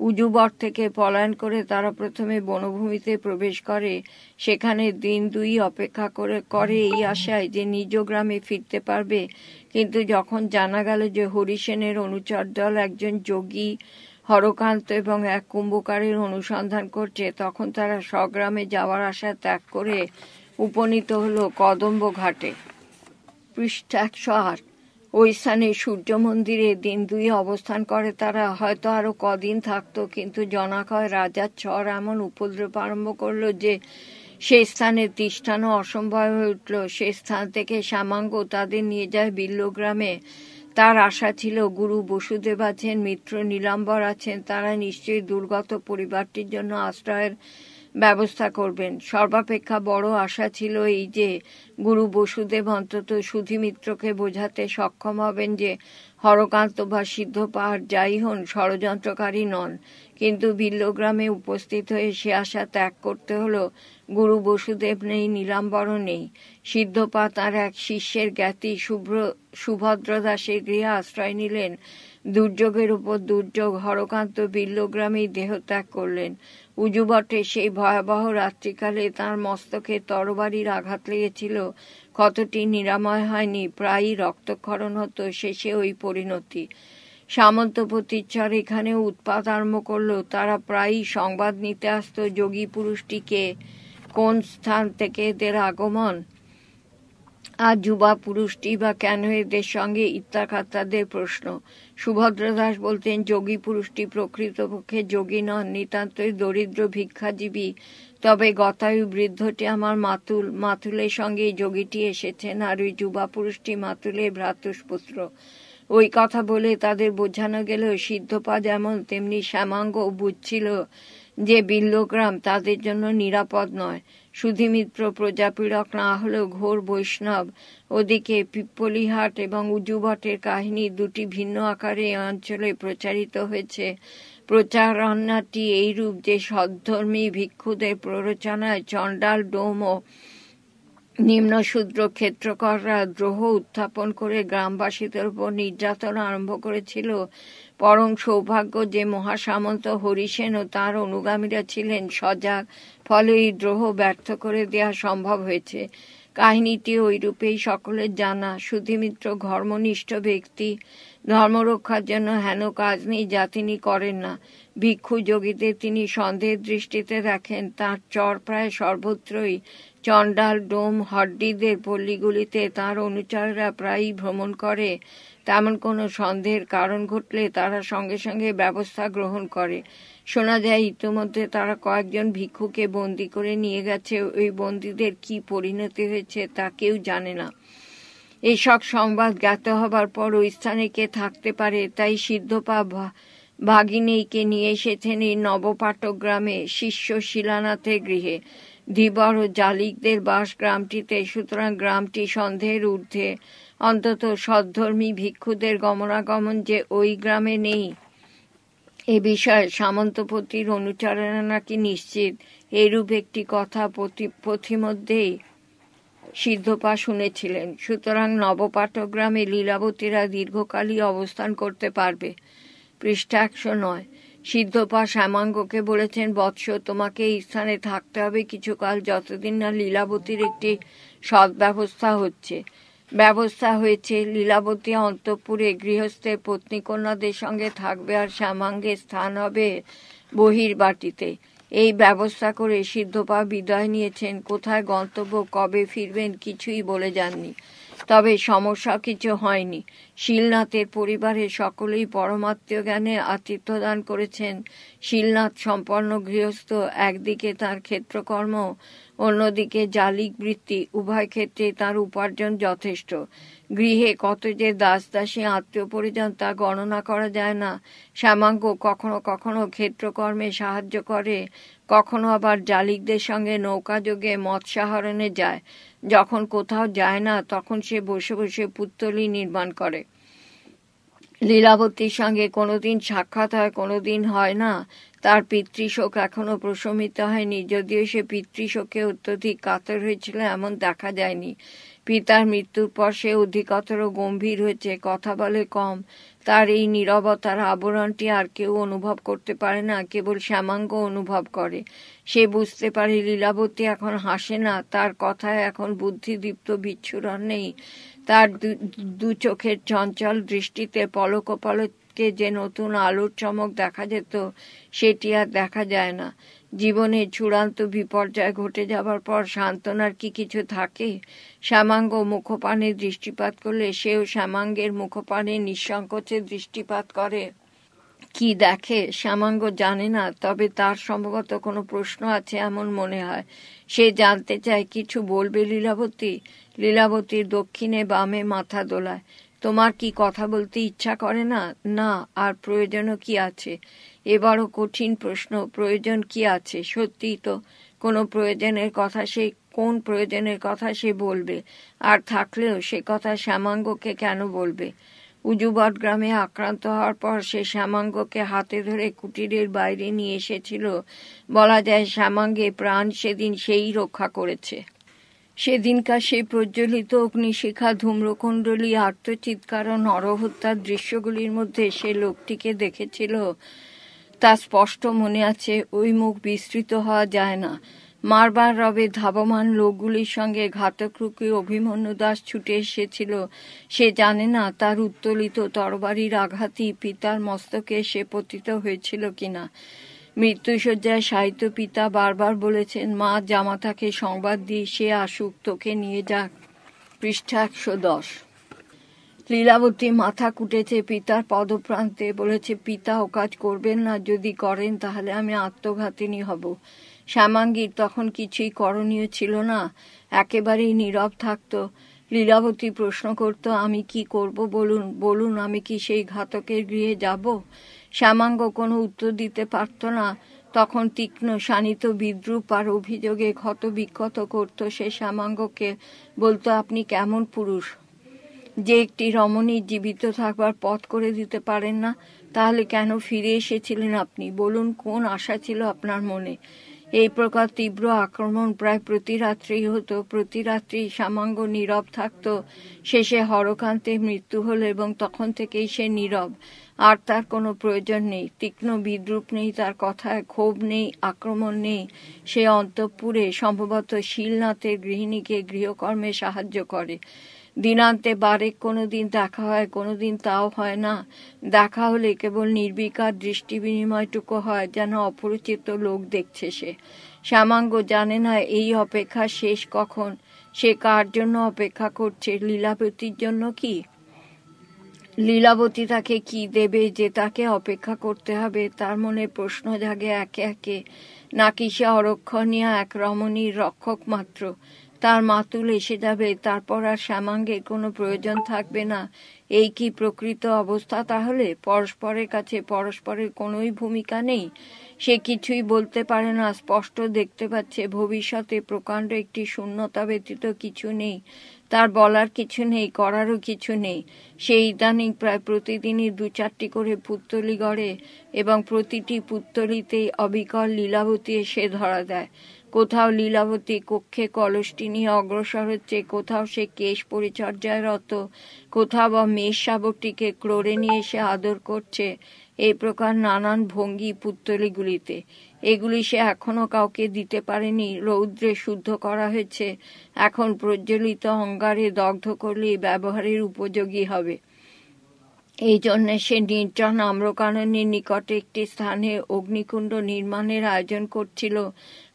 উজুবর থেকে পলায়ন করে তারা প্রথমে বনভূমিতে প্রবেশ করে সেখানে দিন দুই অপেক্ষা করে করে এই আশায় যে নিজ গ্রামে ফিরতে পারবে কিন্তু যখন জানা গেল যে হরিসেনের অনুচর দল একজন যোগী হরকান্ত এবং এক কুম্ভকারীর অনুসন্ধান করছে তখন তারা স্বগ্রামে যাওয়ার আশা ত্যাগ করে উপনীত হল কদম্ব ঘাটে পৃষ্ঠা একশো আট ওই স্থানে সূর্য মন্দিরে দিন দুই অবস্থান করে তারা হয়তো আরও কদিন থাকতো কিন্তু জনাকয় রাজার ছর এমন উপদ্রব আরম্ভ করলো যে সে স্থানে তৃষ্ঠানও অসম্ভব হয়ে উঠল সে স্থান থেকে সামাঙ্গ তাদের নিয়ে যায় বিল্লগ্রামে গ্রামে তার আশা ছিল গুরু বসুদেব আছেন মিত্র নীলাম্বর আছেন তারা নিশ্চয়ই দুর্গত পরিবারটির জন্য আশ্রয়ের ব্যবস্থা করবেন সর্বাপেক্ষা বড় আশা ছিল এই যে গুরু বসুদেব অন্তত সুধিমিত্রকে বোঝাতে সক্ষম হবেন যে হরকান্ত বা সিদ্ধ পাহাড় যাই হন ষড়যন্ত্রকারী নন কিন্তু বিল্লগ্রামে উপস্থিত হয়ে সে আশা ত্যাগ করতে হলো গুরু বসুদেব নেই নীলাম্বর নেই সিদ্ধপা তাঁর এক শিষ্যের জ্ঞাতি শুভ্র সুভদ্র দাসের গৃহে আশ্রয় নিলেন দুর্যোগের উপর দুর্যোগ হরকান্ত বিল্লগ্রামেই দেহ ত্যাগ করলেন উজুবটে সেই ভয়াবহ রাত্রিকালে তার মস্তকে তরবারির আঘাত লেগেছিল ক্ষতটি নিরাময় হয়নি প্রায়ই রক্তক্ষরণ হতো শেষে ওই পরিণতি সামন্তপতির চর এখানে উৎপাত আরম্ভ করল তারা প্রায়ই সংবাদ নিতে আসত যোগী পুরুষটিকে কোন স্থান থেকে এদের আগমন আর যুবা পুরুষটি বা কেন এদের সঙ্গে ইত্যাখাত্তাদের প্রশ্ন সুভদ্রা দাস বলতেন যোগী পুরুষটি প্রকৃতপক্ষে যোগী নন নিতান্তই দরিদ্র ভিক্ষাজীবী তবে গতায়ু বৃদ্ধটি আমার মাতুল মাতুলের সঙ্গে যোগীটি এসেছেন আর ওই যুবা পুরুষটি মাতুলের ভ্রাতুষ্পুত্র পুত্র ওই কথা বলে তাদের বোঝানো গেল সিদ্ধপা যেমন তেমনি শ্যামাঙ্গ বুঝছিল যে বিল্লগ্রাম তাদের জন্য নিরাপদ নয় সুধিমিত্র প্রজাপীড়ক না হলেও ঘোর বৈষ্ণব ওদিকে পিপ্পলিহাট এবং উজুবটের কাহিনী দুটি ভিন্ন আকারে অঞ্চলে প্রচারিত হয়েছে প্রচারণাটি এইরূপ যে সদ্ধর্মী ভিক্ষুদের প্ররোচনায় চণ্ডাল ডোম ও শূদ্র ক্ষেত্রকররা দ্রোহ উত্থাপন করে গ্রামবাসীদের উপর নির্যাতন আরম্ভ করেছিল পরম সৌভাগ্য যে মহাসামন্ত হরিসেন ও তার অনুগামীরা ছিলেন সজাগ ফলে এই দ্রোহ ব্যর্থ করে দেয়া সম্ভব হয়েছে কাহিনীটি ওইরূপেই সকলের জানা সুধিমিত্র ধর্মনিষ্ঠ ব্যক্তি ধর্মরক্ষার জন্য হেন কাজ নেই যা তিনি করেন না ভিক্ষু যোগীদের তিনি সন্দেহের দৃষ্টিতে দেখেন তার চর প্রায় সর্বত্রই চণ্ডাল ডোম হড্ডিদের পল্লীগুলিতে তার অনুচাররা প্রায়ই ভ্রমণ করে তেমন কোনো সন্দেহের কারণ ঘটলে তারা সঙ্গে সঙ্গে ব্যবস্থা গ্রহণ করে শোনা যায় ইতিমধ্যে তারা কয়েকজন ভিক্ষুকে বন্দি করে নিয়ে গেছে ওই বন্দীদের কি পরিণতি হয়েছে তা কেউ জানে না এসব সংবাদ জ্ঞাত হবার পর ওই স্থানে কে থাকতে পারে তাই সিদ্ধপা ভাগিনীকে নিয়ে এসেছেন এই নবপাটক গ্রামে শিষ্য শিলানাথের গৃহে ধীবর ও জালিকদের বাস গ্রামটিতে সুতরাং গ্রামটি সন্দেহের ঊর্ধ্বে অন্তত সদ্ধর্মী ভিক্ষুদের গমনাগমন যে ওই গ্রামে নেই এ বিষয়ে সামন্তপতির অনুচারণা নাকি নিশ্চিত এরূপ একটি কথা পথিমধ্যেই সিদ্ধপা শুনেছিলেন সুতরাং নবপাটগ্রামে লীলাবতীরা দীর্ঘকালই অবস্থান করতে পারবে পৃষ্ঠা একশো নয় সিদ্ধপা শ্যামাঙ্গকে বলেছেন বৎস তোমাকে এই স্থানে থাকতে হবে কিছুকাল যতদিন না লীলাবতীর একটি ব্যবস্থা হচ্ছে ব্যবস্থা হয়েছে লীলাবতী অন্তপুরে গৃহস্থের পত্নীকন্যাদের সঙ্গে থাকবে আর শ্যামাঙ্গের স্থান হবে বহির্বাটিতে এই ব্যবস্থা করে সিদ্ধপা বিদায় নিয়েছেন কোথায় গন্তব্য কবে ফিরবেন কিছুই বলে যাননি তবে সমস্যা কিছু হয়নি শিলনাথের পরিবারে সকলেই পরমাত্মীয় জ্ঞানে আতিথ্যদান করেছেন শিলনাথ সম্পন্ন গৃহস্থ একদিকে তার ক্ষেত্রকর্ম অন্যদিকে জালিক বৃত্তি উভয় ক্ষেত্রে তার উপার্জন যথেষ্ট গৃহে কত যে দাস দাসী আত্মীয় পরিজন তা গণনা করা যায় না শ্যামাঙ্গ কখনো কখনো ক্ষেত্রকর্মে সাহায্য করে কখনো আবার জালিকদের সঙ্গে নৌকাযোগে মৎস্যাহরণে যায় যখন কোথাও যায় না তখন সে বসে বসে পুত্তলি নির্মাণ করে লীলাবতীর সঙ্গে কোনোদিন সাক্ষাৎ হয় কোনোদিন হয় না তার পিতৃশোক এখনো প্রশমিত হয়নি যদিও সে পিতৃশোকে অত্যধিক কাতর হয়েছিল এমন দেখা যায়নি পিতার মৃত্যুর পর সে অধিকতর গম্ভীর হয়েছে কথা বলে কম তার এই নিরবতার আবরণটি আর কেউ অনুভব করতে পারে না কেবল শ্যামাঙ্গ অনুভব করে সে বুঝতে পারে লীলাবতী এখন হাসে না তার কথায় এখন বুদ্ধিদীপ্ত বিচ্ছুরণ নেই তার দু চোখের চঞ্চল দৃষ্টিতে পলক যে নতুন আলোর চমক দেখা যেত সেটি আর দেখা যায় না জীবনে চূড়ান্ত বিপর্যয় ঘটে যাবার পর সান্ত্বনার কি কিছু থাকে শ্যামাঙ্গ মুখপানে দৃষ্টিপাত করলে সেও শ্যামাঙ্গের মুখপানে নিঃসংকোচে দৃষ্টিপাত করে কি দেখে শ্যামাঙ্গ জানে না তবে তার সম্ভবত কোনো প্রশ্ন আছে এমন মনে হয় সে জানতে চায় কিছু বলবে লীলাবতী লীলাবতীর দক্ষিণে বামে মাথা দোলায় তোমার কি কথা বলতে ইচ্ছা করে না না আর প্রয়োজনও কি আছে এবারও কঠিন প্রশ্ন প্রয়োজন কি আছে সত্যিই তো কোনো প্রয়োজনের কথা সে কোন প্রয়োজনের কথা সে বলবে আর থাকলেও সে কথা শ্যামাঙ্গকে কেন বলবে উজুবট গ্রামে আক্রান্ত হওয়ার পর সে শ্যামাঙ্গকে হাতে ধরে কুটিরের বাইরে নিয়ে এসেছিল বলা যায় শ্যামাঙ্গে প্রাণ সেদিন সেই রক্ষা করেছে সেদিনকার সেই প্রজ্বলিত অগ্নিশিখা ধূম্রকুণ্ডলী আত্মচিৎকার ও নরহত্যার দৃশ্যগুলির মধ্যে সে লোকটিকে দেখেছিল তা স্পষ্ট মনে আছে ওই মুখ বিস্তৃত হওয়া যায় না মারবার রবে ধাবমান লোকগুলির সঙ্গে ঘাতকরূপী অভিমন্যু দাস ছুটে এসেছিল সে জানে না তার উত্তোলিত তরবারির আঘাতই পিতার মস্তকে সে পতিত হয়েছিল কিনা মৃত্যুশয্যায় সাহিত্য পিতা বারবার বলেছেন মা জামাতাকে সংবাদ দিয়ে সে আসুক তোকে নিয়ে যাক পৃষ্ঠা একশো দশ লীলাবতী মাথা কুটেছে পিতার পদপ্রান্তে বলেছে পিতা ও কাজ করবেন না যদি করেন তাহলে আমি আত্মঘাতিনী হব শ্যামাঙ্গীর তখন কিছুই করণীয় ছিল না একেবারেই নীরব থাকত লীলাবতী প্রশ্ন করত আমি কি করব বলুন বলুন আমি কি সেই ঘাতকের গৃহে যাব শ্যামাঙ্গ কোনো উত্তর দিতে পারত না তখন তীক্ষ্ণ শানিত বিদ্রুপ আর অভিযোগে ক্ষত বিক্ষত করত সে শ্যামাঙ্গকে বলতো আপনি কেমন পুরুষ যে একটি রমণীর জীবিত থাকবার পথ করে দিতে পারেন না তাহলে কেন ফিরে এসেছিলেন আপনি বলুন কোন আশা ছিল আপনার মনে এই প্রকার তীব্র আক্রমণ প্রায় প্রতি রাত্রেই হতো প্রতি রাত্রেই সামাঙ্গ নীরব থাকত শেষে হরকান্তে মৃত্যু হলো এবং তখন থেকেই সে নীরব আর তার কোনো প্রয়োজন নেই তীক্ষ্ণ বিদ্রুপ নেই তার কথায় ক্ষোভ নেই আক্রমণ নেই সে অন্তঃপুরে সম্ভবত শিলনাথের গৃহিণীকে গৃহকর্মে সাহায্য করে দিনান্তে বারে কোনো দিন দেখা হয় কোনো দিন তাও হয় না দেখা হলে কেবল নির্বিকার দৃষ্টি বিনিময়টুকু হয় যেন অপরিচিত লোক দেখছে সে শ্যামাঙ্গ জানে না এই অপেক্ষা শেষ কখন সে কার জন্য অপেক্ষা করছে লীলাবতীর জন্য কি লীলাবতী তাকে কি দেবে যে তাকে অপেক্ষা করতে হবে তার মনে প্রশ্ন জাগে একে একে নাকি সে অরক্ষণীয় এক রমণীর রক্ষক মাত্র তার মা তুলে এসে যাবে তারপর আর শ্যামাঙ্গের কোনো প্রয়োজন থাকবে না এই কি প্রকৃত অবস্থা তাহলে পরস্পরের কাছে পরস্পরের কোনোই ভূমিকা নেই সে কিছুই বলতে পারে না স্পষ্ট দেখতে পাচ্ছে ভবিষ্যতে প্রকাণ্ড একটি শূন্যতা ব্যতীত কিছু নেই তার বলার কিছু নেই করারও কিছু নেই সে ইদানিং প্রায় প্রতিদিনই দু চারটি করে পুত্তলি গড়ে এবং প্রতিটি পুত্তলিতেই অবিকল লীলাবতী এসে ধরা দেয় কোথাও লীলাবতী কক্ষে কলসটি নিয়ে অগ্রসর হচ্ছে কোথাও সে কেশ পরিচর্যায় রত কোথাও বা মেষ শাবকটিকে ক্রোড়ে নিয়ে এসে আদর করছে এই প্রকার নানান ভঙ্গি পুত্তলিগুলিতে এগুলি সে এখনও কাউকে দিতে পারেনি রৌদ্রে শুদ্ধ করা হয়েছে এখন প্রজ্বলিত অঙ্গারে দগ্ধ করলেই ব্যবহারের উপযোগী হবে এই জন্যে সে নির্জন আম্রকাননের নিকটে একটি স্থানে অগ্নিকুণ্ড নির্মাণের আয়োজন করছিল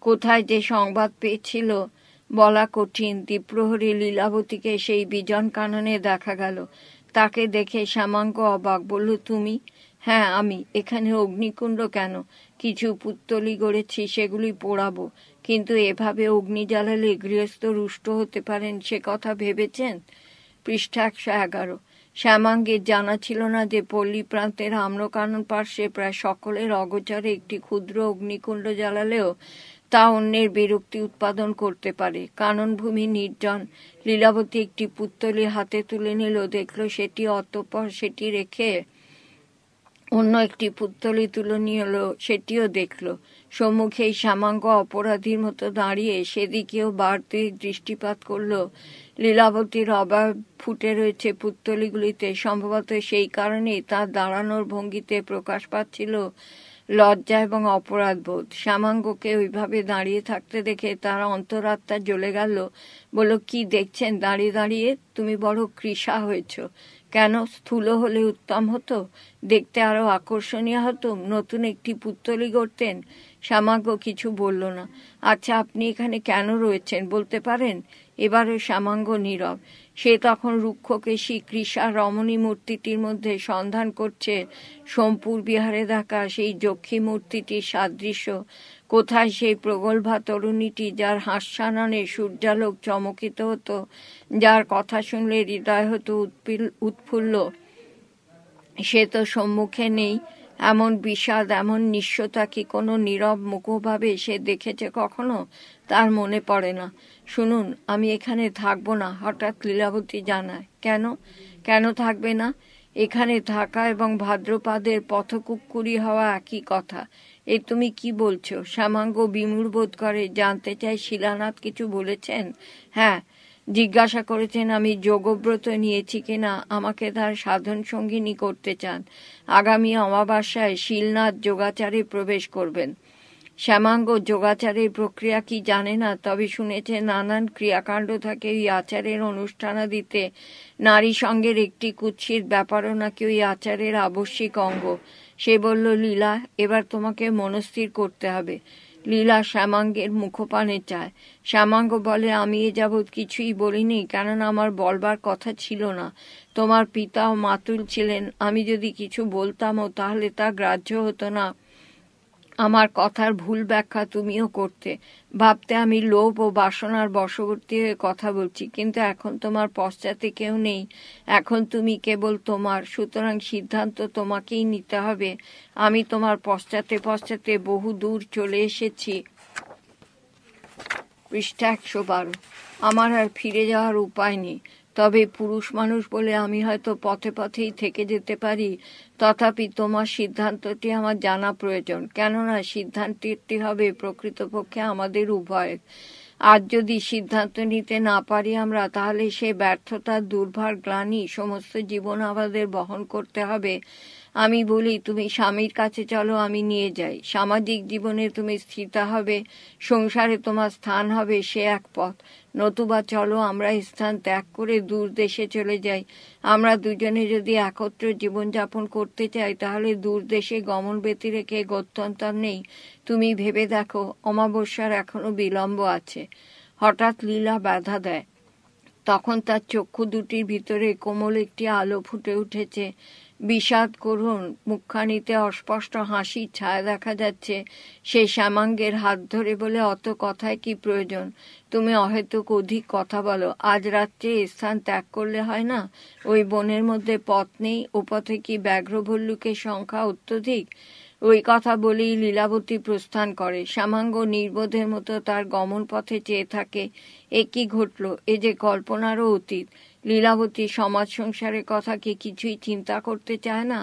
কোথায় যে সংবাদ পেয়েছিল বলা কঠিন দ্বীপ্রহরী লীলাবতীকে সেই বিজন কাননে দেখা গেল তাকে দেখে শ্যামাঙ্ক অবাক বলল তুমি হ্যাঁ আমি এখানে অগ্নিকুণ্ড কেন কিছু পুত্তলি গড়েছি সেগুলি পোড়াবো কিন্তু এভাবে অগ্নি জ্বালালে গৃহস্থ রুষ্ট হতে পারেন সে কথা ভেবেছেন পৃষ্ঠা একশো এগারো শ্যামাঙ্গের জানা ছিল না যে পল্লী প্রান্তের আম্রকানন পার্শ্বে প্রায় সকলের অগোচরে একটি ক্ষুদ্র অগ্নিকুণ্ড জ্বালালেও তা অন্যের বিরক্তি উৎপাদন করতে পারে ভূমি নির্জন লীলাবতী একটি পুত্তলি হাতে তুলে নিল দেখল সেটি অতপর সেটি রেখে অন্য একটি পুত্তলি তুলে নিল সেটিও দেখল সম্মুখে সামাঙ্গ অপরাধীর মতো দাঁড়িয়ে সেদিকেও বাড়তি দৃষ্টিপাত করল লীলাবতীর অভাব ফুটে রয়েছে পুত্তলিগুলিতে সম্ভবত সেই কারণেই তার দাঁড়ানোর ভঙ্গিতে প্রকাশ পাচ্ছিল লজ্জা এবং অপরাধ বোধ শ্যামাঙ্গকে ওইভাবে দাঁড়িয়ে থাকতে দেখে তার অন্তরাত্মা জ্বলে গেল বলল কি দেখছেন দাঁড়িয়ে দাঁড়িয়ে তুমি বড় কৃষা হয়েছ কেন স্থূল হলে উত্তম হতো দেখতে আরও আকর্ষণীয় হতো নতুন একটি পুত্তলি গড়তেন শ্যামাঙ্গ কিছু বলল না আচ্ছা আপনি এখানে কেন রয়েছেন বলতে পারেন এবারও শ্যামাঙ্গ নীরব সে তখন রুক্ষকেশী কৃষা রমণী মূর্তিটির মধ্যে সন্ধান করছে সোমপুর বিহারে দেখা সেই যক্ষী মূর্তিটির সাদৃশ্য কোথায় সেই প্রগল্ভা তরুণীটি যার হাস্যাননে সূর্যালোক চমকিত হতো যার কথা শুনলে হৃদয় হতো উৎফুল্ল সে তো সম্মুখে নেই এমন বিষাদ এমন নিঃস্বতা কি কোনো নীরব মুখভাবে সে দেখেছে কখনো তার মনে পড়ে না শুনুন আমি এখানে থাকবো না হঠাৎ লীলাবতী জানায় কেন কেন থাকবে না এখানে থাকা এবং ভাদ্রপাদের পথকুকুরি হওয়া একই কথা এ তুমি কি বলছো শ্যামাঙ্গ বিমূর বোধ করে জানতে চাই শিলানাথ কিছু বলেছেন হ্যাঁ জিজ্ঞাসা করেছেন আমি যোগব্রত নিয়েছি কিনা আমাকে তার সাধন সঙ্গিনী করতে চান আগামী অমাবস্যায় শিলনাথ যোগাচারে প্রবেশ করবেন শ্যামাঙ্গ যোগাচারের প্রক্রিয়া কি জানে না তবে শুনেছে নানান ক্রিয়াকাণ্ড থাকে ওই আচারের অনুষ্ঠান দিতে নারী সঙ্গের একটি কুৎসির ব্যাপারও নাকি ওই আচারের আবশ্যিক অঙ্গ সে বলল লীলা এবার তোমাকে মনস্থির করতে হবে লীলা শ্যামাঙ্গের মুখপানে চায় শ্যামাঙ্গ বলে আমি এ যাবৎ কিছুই বলিনি কেননা আমার বলবার কথা ছিল না তোমার পিতা ও মাতুল ছিলেন আমি যদি কিছু বলতামও তাহলে তা গ্রাহ্য হতো না আমার কথার ভুল ব্যাখ্যা তুমিও করতে ভাবতে আমি লোভ ও বাসনার বশবর্তী হয়ে কথা বলছি কিন্তু এখন তোমার পশ্চাতে কেউ নেই এখন তুমি কেবল তোমার সুতরাং সিদ্ধান্ত তোমাকেই নিতে হবে আমি তোমার পশ্চাতে পশ্চাতে বহু দূর চলে এসেছি পৃষ্ঠা একশো বারো আমার আর ফিরে যাওয়ার উপায় নেই তবে পুরুষ মানুষ বলে আমি হয়তো পথে পথেই থেকে যেতে পারি তথাপি তোমার সিদ্ধান্তটি আমার জানা প্রয়োজন কেননা সিদ্ধান্তটি হবে প্রকৃতপক্ষে আমাদের উভয়ের আজ যদি সিদ্ধান্ত নিতে না পারি আমরা তাহলে সে ব্যর্থতা দুর্ভার গ্লানি সমস্ত জীবন আমাদের বহন করতে হবে আমি বলি তুমি স্বামীর কাছে চলো আমি নিয়ে যাই সামাজিক জীবনে তুমি স্থিতা হবে সংসারে তোমার স্থান হবে সে এক পথ নতুবা চলো আমরা স্থান ত্যাগ করে দূর দেশে চলে যাই আমরা দুজনে যদি একত্র জীবনযাপন করতে চাই তাহলে দূর দেশে গমন ব্যতি রেখে গত্যন্তর নেই তুমি ভেবে দেখো অমাবস্যার এখনো বিলম্ব আছে হঠাৎ লীলা বাধা দেয় তখন তার চক্ষু দুটির ভিতরে কোমল একটি আলো ফুটে উঠেছে বিষাদ করুন মুখখানিতে অস্পষ্ট হাসির ছায়া দেখা যাচ্ছে সে শ্যামাঙ্গের হাত ধরে বলে অত কথায় কি প্রয়োজন তুমি অহেতুক অধিক কথা বলো আজ রাত্রে স্থান ত্যাগ করলে হয় না ওই বনের মধ্যে পথ নেই ও পথে কি ব্যাঘ্র ভল্লুকের সংখ্যা অত্যধিক ওই কথা বলেই লীলাবতী প্রস্থান করে শ্যামাঙ্গ নির্বোধের মতো তার গমন পথে চেয়ে থাকে এ কি ঘটল এ যে কল্পনারও অতীত লীলাবতী সমাজ সংসারের কথা কি কিছুই চিন্তা করতে চায় না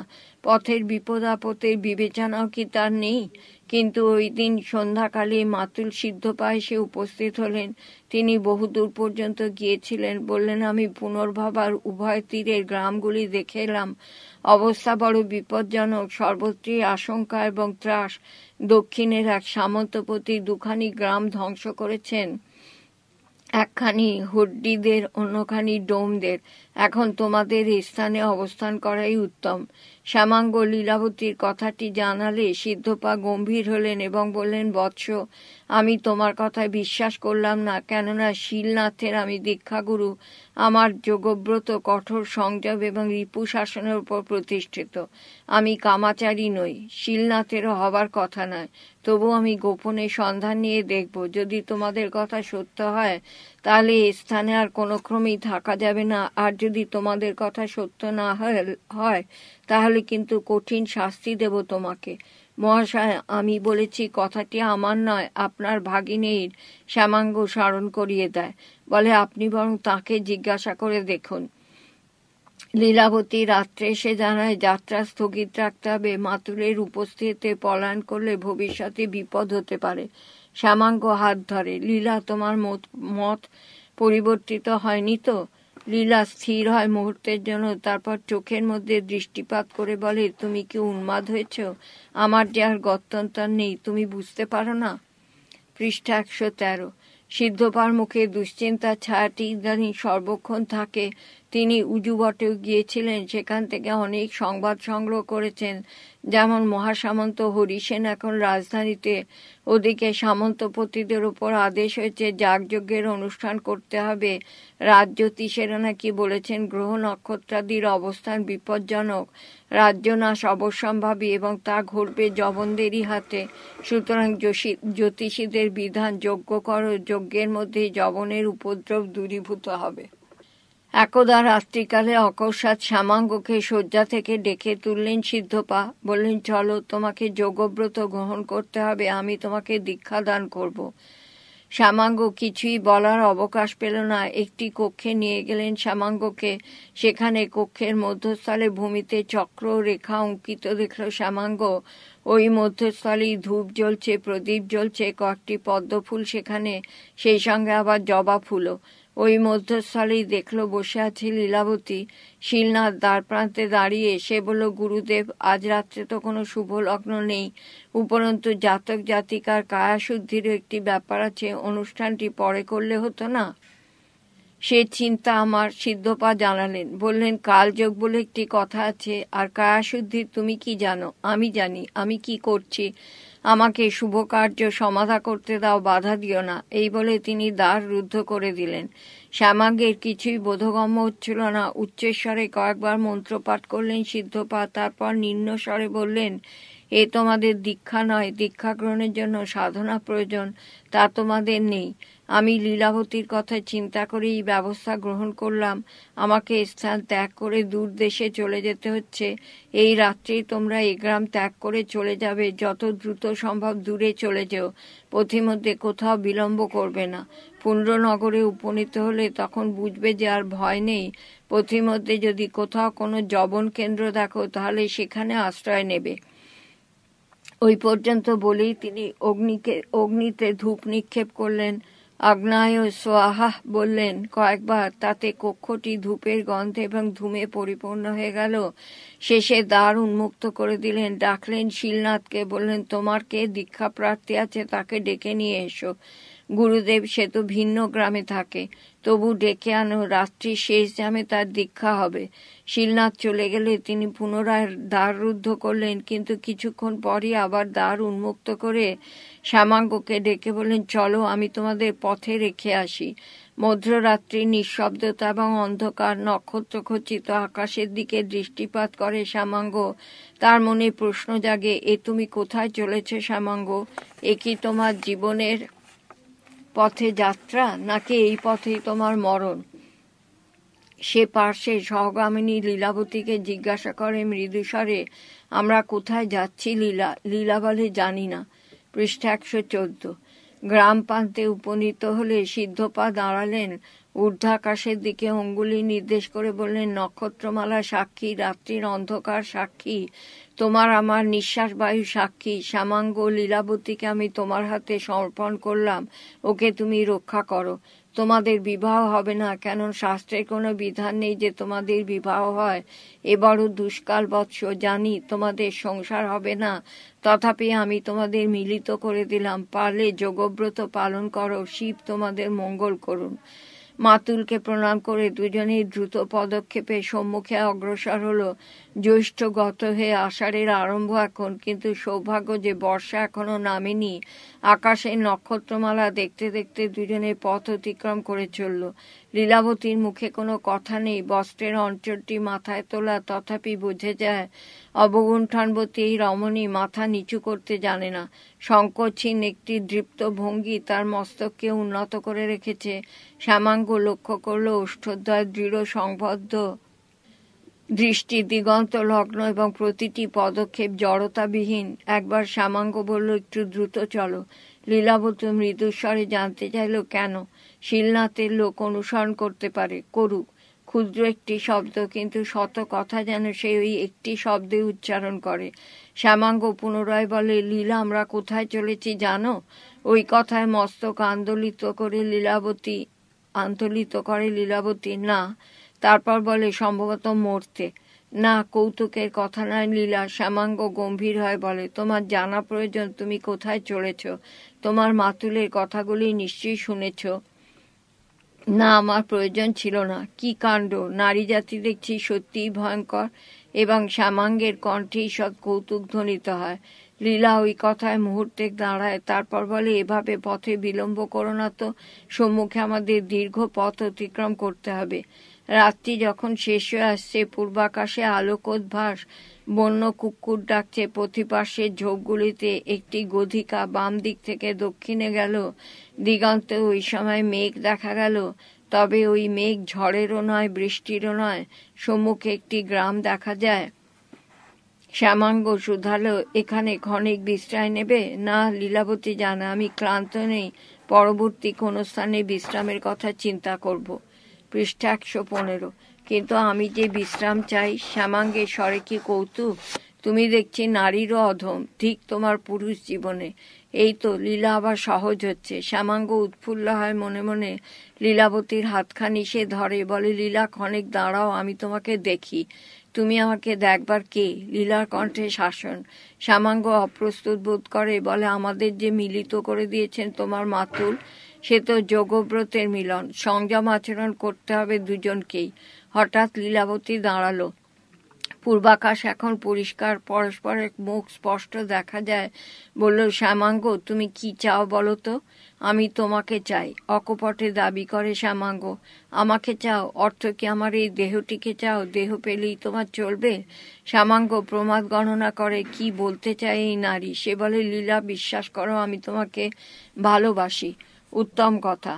পথের বিপদ আপদের বিবেচনাও কি তার নেই কিন্তু ওই দিন সন্ধ্যাকালে মাতুল সিদ্ধ পায় সে উপস্থিত হলেন তিনি বহুদূর পর্যন্ত গিয়েছিলেন বললেন আমি পুনর্ভাবার উভয় তীরের গ্রামগুলি দেখে এলাম অবস্থা বড় বিপজ্জনক সর্বত্রই আশঙ্কা এবং ত্রাস দক্ষিণের এক সামন্তপতি দুখানি গ্রাম ধ্বংস করেছেন একখানি হড্ডিদের অন্যখানি ডোমদের এখন তোমাদের স্থানে অবস্থান করাই উত্তম শ্যামাঙ্গ লীলাবতীর কথাটি জানালে সিদ্ধপা গম্ভীর হলেন এবং বললেন বৎস আমি তোমার কথায় বিশ্বাস করলাম না কেননা শিলনাথের আমি দীক্ষাগুরু আমার যোগব্রত কঠোর সংযম এবং রিপু শাসনের উপর প্রতিষ্ঠিত আমি কামাচারী নই শিলনাথেরও হবার কথা নয় তবু আমি গোপনে সন্ধান নিয়ে দেখব যদি তোমাদের কথা সত্য হয় তাহলে স্থানে আর কোনো ক্রমেই থাকা যাবে না আর যদি তোমাদের কথা সত্য না হয় তাহলে কিন্তু কঠিন শাস্তি দেব তোমাকে মহাশয় আমি বলেছি কথাটি আমার নয় আপনার ভাগিনীর শ্যামাঙ্গ স্মরণ করিয়ে দেয় বলে আপনি বরং তাকে জিজ্ঞাসা করে দেখুন লীলাবতী রাত্রে এসে জানায় যাত্রা স্থগিত রাখতে হবে মাতুলের উপস্থিতিতে পলায়ন করলে ভবিষ্যতে বিপদ হতে পারে শ্যামাঙ্গ হাত ধরে লীলা তোমার মত পরিবর্তিত হয়নি তো লীলা স্থির হয় মুহূর্তের জন্য তারপর চোখের মধ্যে দৃষ্টিপাত করে বলে তুমি কি উন্মাদ হয়েছ আমার যে আর গত্যন্তর নেই তুমি বুঝতে পারো না পৃষ্ঠা একশো তেরো সিদ্ধপার মুখে দুশ্চিন্তা ছায়াটি ইদানি সর্বক্ষণ থাকে তিনি উজুবটেও গিয়েছিলেন সেখান থেকে অনেক সংবাদ সংগ্রহ করেছেন যেমন মহাসামন্ত হরিসেন এখন রাজধানীতে ওদিকে সামন্তপতিদের ওপর আদেশ হয়েছে যাগযজ্ঞের অনুষ্ঠান করতে হবে রাজ্যোতিষেরা নাকি বলেছেন গ্রহ নক্ষত্রাদির অবস্থান বিপজ্জনক রাজ্যনাশ অবশ্যম্ভাবী এবং তা ঘটবে জবনদেরই হাতে সুতরাং জ্যোতিষীদের বিধান যজ্ঞ কর যজ্ঞের মধ্যে জবনের উপদ্রব দূরীভূত হবে একদা রাত্রিকালে অকস্মাৎ শ্যামাঙ্গকে শয্যা থেকে ডেকে তুললেন সিদ্ধপা বললেন চলো তোমাকে যোগব্রত গ্রহণ করতে হবে আমি তোমাকে দীক্ষা দান করব শ্যামাঙ্গ কিছুই বলার অবকাশ পেল না একটি কক্ষে নিয়ে গেলেন শ্যামাঙ্গকে সেখানে কক্ষের মধ্যস্থলে ভূমিতে চক্র রেখা অঙ্কিত দেখল শ্যামাঙ্গ ওই মধ্যস্থলেই ধূপ জ্বলছে প্রদীপ জ্বলছে কয়েকটি পদ্মফুল সেখানে সেই সঙ্গে আবার জবা ফুলও ওই মধ্যস্থলেই দেখল বসে আছে লীলাবতী শিলনাথ দ্বার প্রান্তে দাঁড়িয়ে সে বলল গুরুদেব আজ রাত্রে তো কোনো শুভ লগ্ন নেই উপরন্তু জাতক জাতিকার কায়াশুদ্ধির একটি ব্যাপার আছে অনুষ্ঠানটি পরে করলে হতো না সে চিন্তা আমার সিদ্ধপা জানালেন বললেন কালযোগ বলে একটি কথা আছে আর কায়াশুদ্ধির তুমি কি জানো আমি জানি আমি কি করছি আমাকে শুভ কার্য সমাধা করতে দাও বাধা দিও না এই বলে তিনি দ্বার রুদ্ধ করে দিলেন শ্যামাঙ্গের কিছুই বোধগম্য হচ্ছিল না উচ্চেশ্বরে কয়েকবার মন্ত্রপাঠ করলেন সিদ্ধপাঠ তারপর নিম্নস্বরে বললেন এ তোমাদের দীক্ষা নয় দীক্ষা গ্রহণের জন্য সাধনা প্রয়োজন তা তোমাদের নেই আমি লীলাবতীর কথা চিন্তা করেই ব্যবস্থা গ্রহণ করলাম আমাকে স্থান ত্যাগ করে দূর দেশে চলে যেতে হচ্ছে এই রাত্রেই তোমরা এ গ্রাম ত্যাগ করে চলে যাবে যত দ্রুত সম্ভব দূরে চলে যেও পথিমধ্যে কোথাও বিলম্ব করবে না পুণ্ডনগরে উপনীত হলে তখন বুঝবে যে আর ভয় নেই পথিমধ্যে যদি কোথাও কোনো জবন কেন্দ্র দেখো তাহলে সেখানে আশ্রয় নেবে ওই পর্যন্ত বলেই তিনি অগ্নিকে অগ্নিতে ধূপ নিক্ষেপ করলেন আগ্নায় সোয়াহাহ বললেন কয়েকবার তাতে কক্ষটি ধূপের গন্ধে এবং ধুমে পরিপূর্ণ হয়ে গেল শেষে দ্বার উন্মুক্ত করে দিলেন ডাকলেন শিলনাথকে বললেন তোমার কে দীক্ষা প্রার্থী আছে তাকে ডেকে নিয়ে এসো গুরুদেব সে তো ভিন্ন গ্রামে থাকে তবু ডেকে আনো রাত্রি শেষ জামে তার দীক্ষা হবে শিলনাথ চলে গেলে তিনি পুনরায় দ্বার রুদ্ধ করলেন কিন্তু কিছুক্ষণ পরই আবার দ্বার উন্মুক্ত করে শ্যামাঙ্গকে ডেকে বললেন চলো আমি তোমাদের পথে রেখে আসি মধ্যরাত্রি নিঃশব্দতা এবং অন্ধকার নক্ষত্রখচিত আকাশের দিকে দৃষ্টিপাত করে শ্যামাঙ্গ তার মনে প্রশ্ন জাগে এ তুমি কোথায় চলেছে শ্যামাঙ্গ এ কি তোমার জীবনের পথে যাত্রা নাকি এই পথেই তোমার মরণ সে পার্শ্বে সহগামিনী লীলাবতীকে জিজ্ঞাসা করে মৃদুস্বরে আমরা কোথায় যাচ্ছি লীলা লীলা বলে জানি না পৃষ্ঠা একশো চোদ্দ গ্রাম প্রান্তে উপনীত হলে সিদ্ধপা দাঁড়ালেন ঊর্ধ্বাকাশের দিকে অঙ্গুলি নির্দেশ করে বললেন নক্ষত্রমালা সাক্ষী রাত্রির অন্ধকার সাক্ষী তোমার আমার নিঃশ্বাস বায়ু সাক্ষী শ্যামাঙ্গ লীলাবতীকে আমি তোমার হাতে সমর্পণ করলাম ওকে তুমি রক্ষা করো তোমাদের বিবাহ হবে না কেন শাস্ত্রের কোনো বিধান নেই যে তোমাদের বিবাহ হয় এবারও দুষ্কাল বৎস জানি তোমাদের সংসার হবে না তথাপি আমি তোমাদের মিলিত করে দিলাম পারলে যোগব্রত পালন করো শিব তোমাদের মঙ্গল করুন মাতুলকে প্রণাম করে দুজনেই দ্রুত পদক্ষেপে সম্মুখে অগ্রসর হলো জ্যৈষ্ঠ গত হয়ে আষাঢ়ের আরম্ভ এখন কিন্তু সৌভাগ্য যে বর্ষা এখনও নামেনি আকাশের নক্ষত্রমালা দেখতে দেখতে দুজনে পথ অতিক্রম করে চলল লীলাবতীর মুখে কোনো কথা নেই বস্ত্রের অঞ্চলটি মাথায় তোলা তথাপি বোঝে যায় অবগুণ্ঠানবতী এই রমণী মাথা নিচু করতে জানে না সংকোচহীন একটি দৃপ্ত ভঙ্গি তার মস্তককে উন্নত করে রেখেছে শ্যামাঙ্গ লক্ষ্য করল ওষ্ঠোদ্বয় দৃঢ় সংবদ্ধ দৃষ্টি দিগন্ত লগ্ন এবং প্রতিটি পদক্ষেপ জড়তাবিহীন একবার শ্যামাঙ্গ বলল একটু দ্রুত চলো লীলাবতী মৃদুস্বরে জানতে চাইল কেন শিলনাথের লোক অনুসরণ করতে পারে করুক ক্ষুদ্র একটি শব্দ কিন্তু শত কথা যেন সে ওই একটি শব্দে উচ্চারণ করে শ্যামাঙ্গ পুনরায় বলে লীলা আমরা কোথায় চলেছি জানো ওই কথায় মস্তক আন্দোলিত করে লীলাবতী আন্দোলিত করে লীলাবতী না তারপর বলে সম্ভবত মরতে না কৌতুকের কথা নয় লীলা শ্যামাঙ্গ গম্ভীর হয় বলে তোমার জানা প্রয়োজন তুমি কোথায় চলেছ তোমার মাতুলের কথাগুলি নিশ্চয়ই শুনেছ না আমার প্রয়োজন ছিল না কি কাণ্ড নারী জাতি দেখছি সত্যিই ভয়ঙ্কর এবং শ্যামাঙ্গের কণ্ঠেই সৎ কৌতুক ধ্বনিত হয় লীলা ওই কথায় মুহূর্তে দাঁড়ায় তারপর বলে এভাবে পথে বিলম্ব করো না তো সম্মুখে আমাদের দীর্ঘ পথ অতিক্রম করতে হবে রাত্রি যখন শেষ হয়ে আসছে পূর্বাকাশে আলোকোদ্ভাস বন্য কুকুর ডাকছে প্রতিপাশের ঝোপগুলিতে একটি গধিকা বাম দিক থেকে দক্ষিণে গেল দিগন্তে ওই সময় মেঘ দেখা গেল তবে ওই মেঘ ঝড়েরও নয় বৃষ্টিরও নয় সম্মুখে একটি গ্রাম দেখা যায় শ্যামাঙ্গ শুধালো এখানে ক্ষণিক বিশ্রাম নেবে না লীলাবতী জানা আমি ক্লান্ত নেই পরবর্তী কোনো স্থানে বিশ্রামের কথা চিন্তা করবো পৃষ্ঠা একশো পনেরো কিন্তু আমি যে বিশ্রাম চাই শ্যামাঙ্গে স্বরে কি কৌতুক তুমি দেখছি নারীরও অধম ঠিক তোমার পুরুষ জীবনে এই তো লীলা আবার সহজ হচ্ছে শ্যামাঙ্গ উৎফুল্ল হয় মনে মনে লীলাবতীর হাতখানি সে ধরে বলে লীলা ক্ষণেক দাঁড়াও আমি তোমাকে দেখি তুমি আমাকে দেখবার কে লীলার কণ্ঠে শাসন শ্যামাঙ্গ অপ্রস্তুত বোধ করে বলে আমাদের যে মিলিত করে দিয়েছেন তোমার মাতুল সে তো যোগব্রতের মিলন সংযম আচরণ করতে হবে দুজনকেই হঠাৎ লীলাবতী দাঁড়ালো পূর্বাকাশ এখন পরিষ্কার পরস্পরের মুখ স্পষ্ট দেখা যায় বলল শ্যামাঙ্গ তুমি কি চাও বলো তো আমি তোমাকে চাই অকপটে দাবি করে শ্যামাঙ্গ আমাকে চাও অর্থ কি আমার এই দেহটিকে চাও দেহ পেলেই তোমার চলবে শ্যামাঙ্গ প্রমাদ গণনা করে কি বলতে চায় এই নারী সে বলে লীলা বিশ্বাস করো আমি তোমাকে ভালোবাসি উত্তম কথা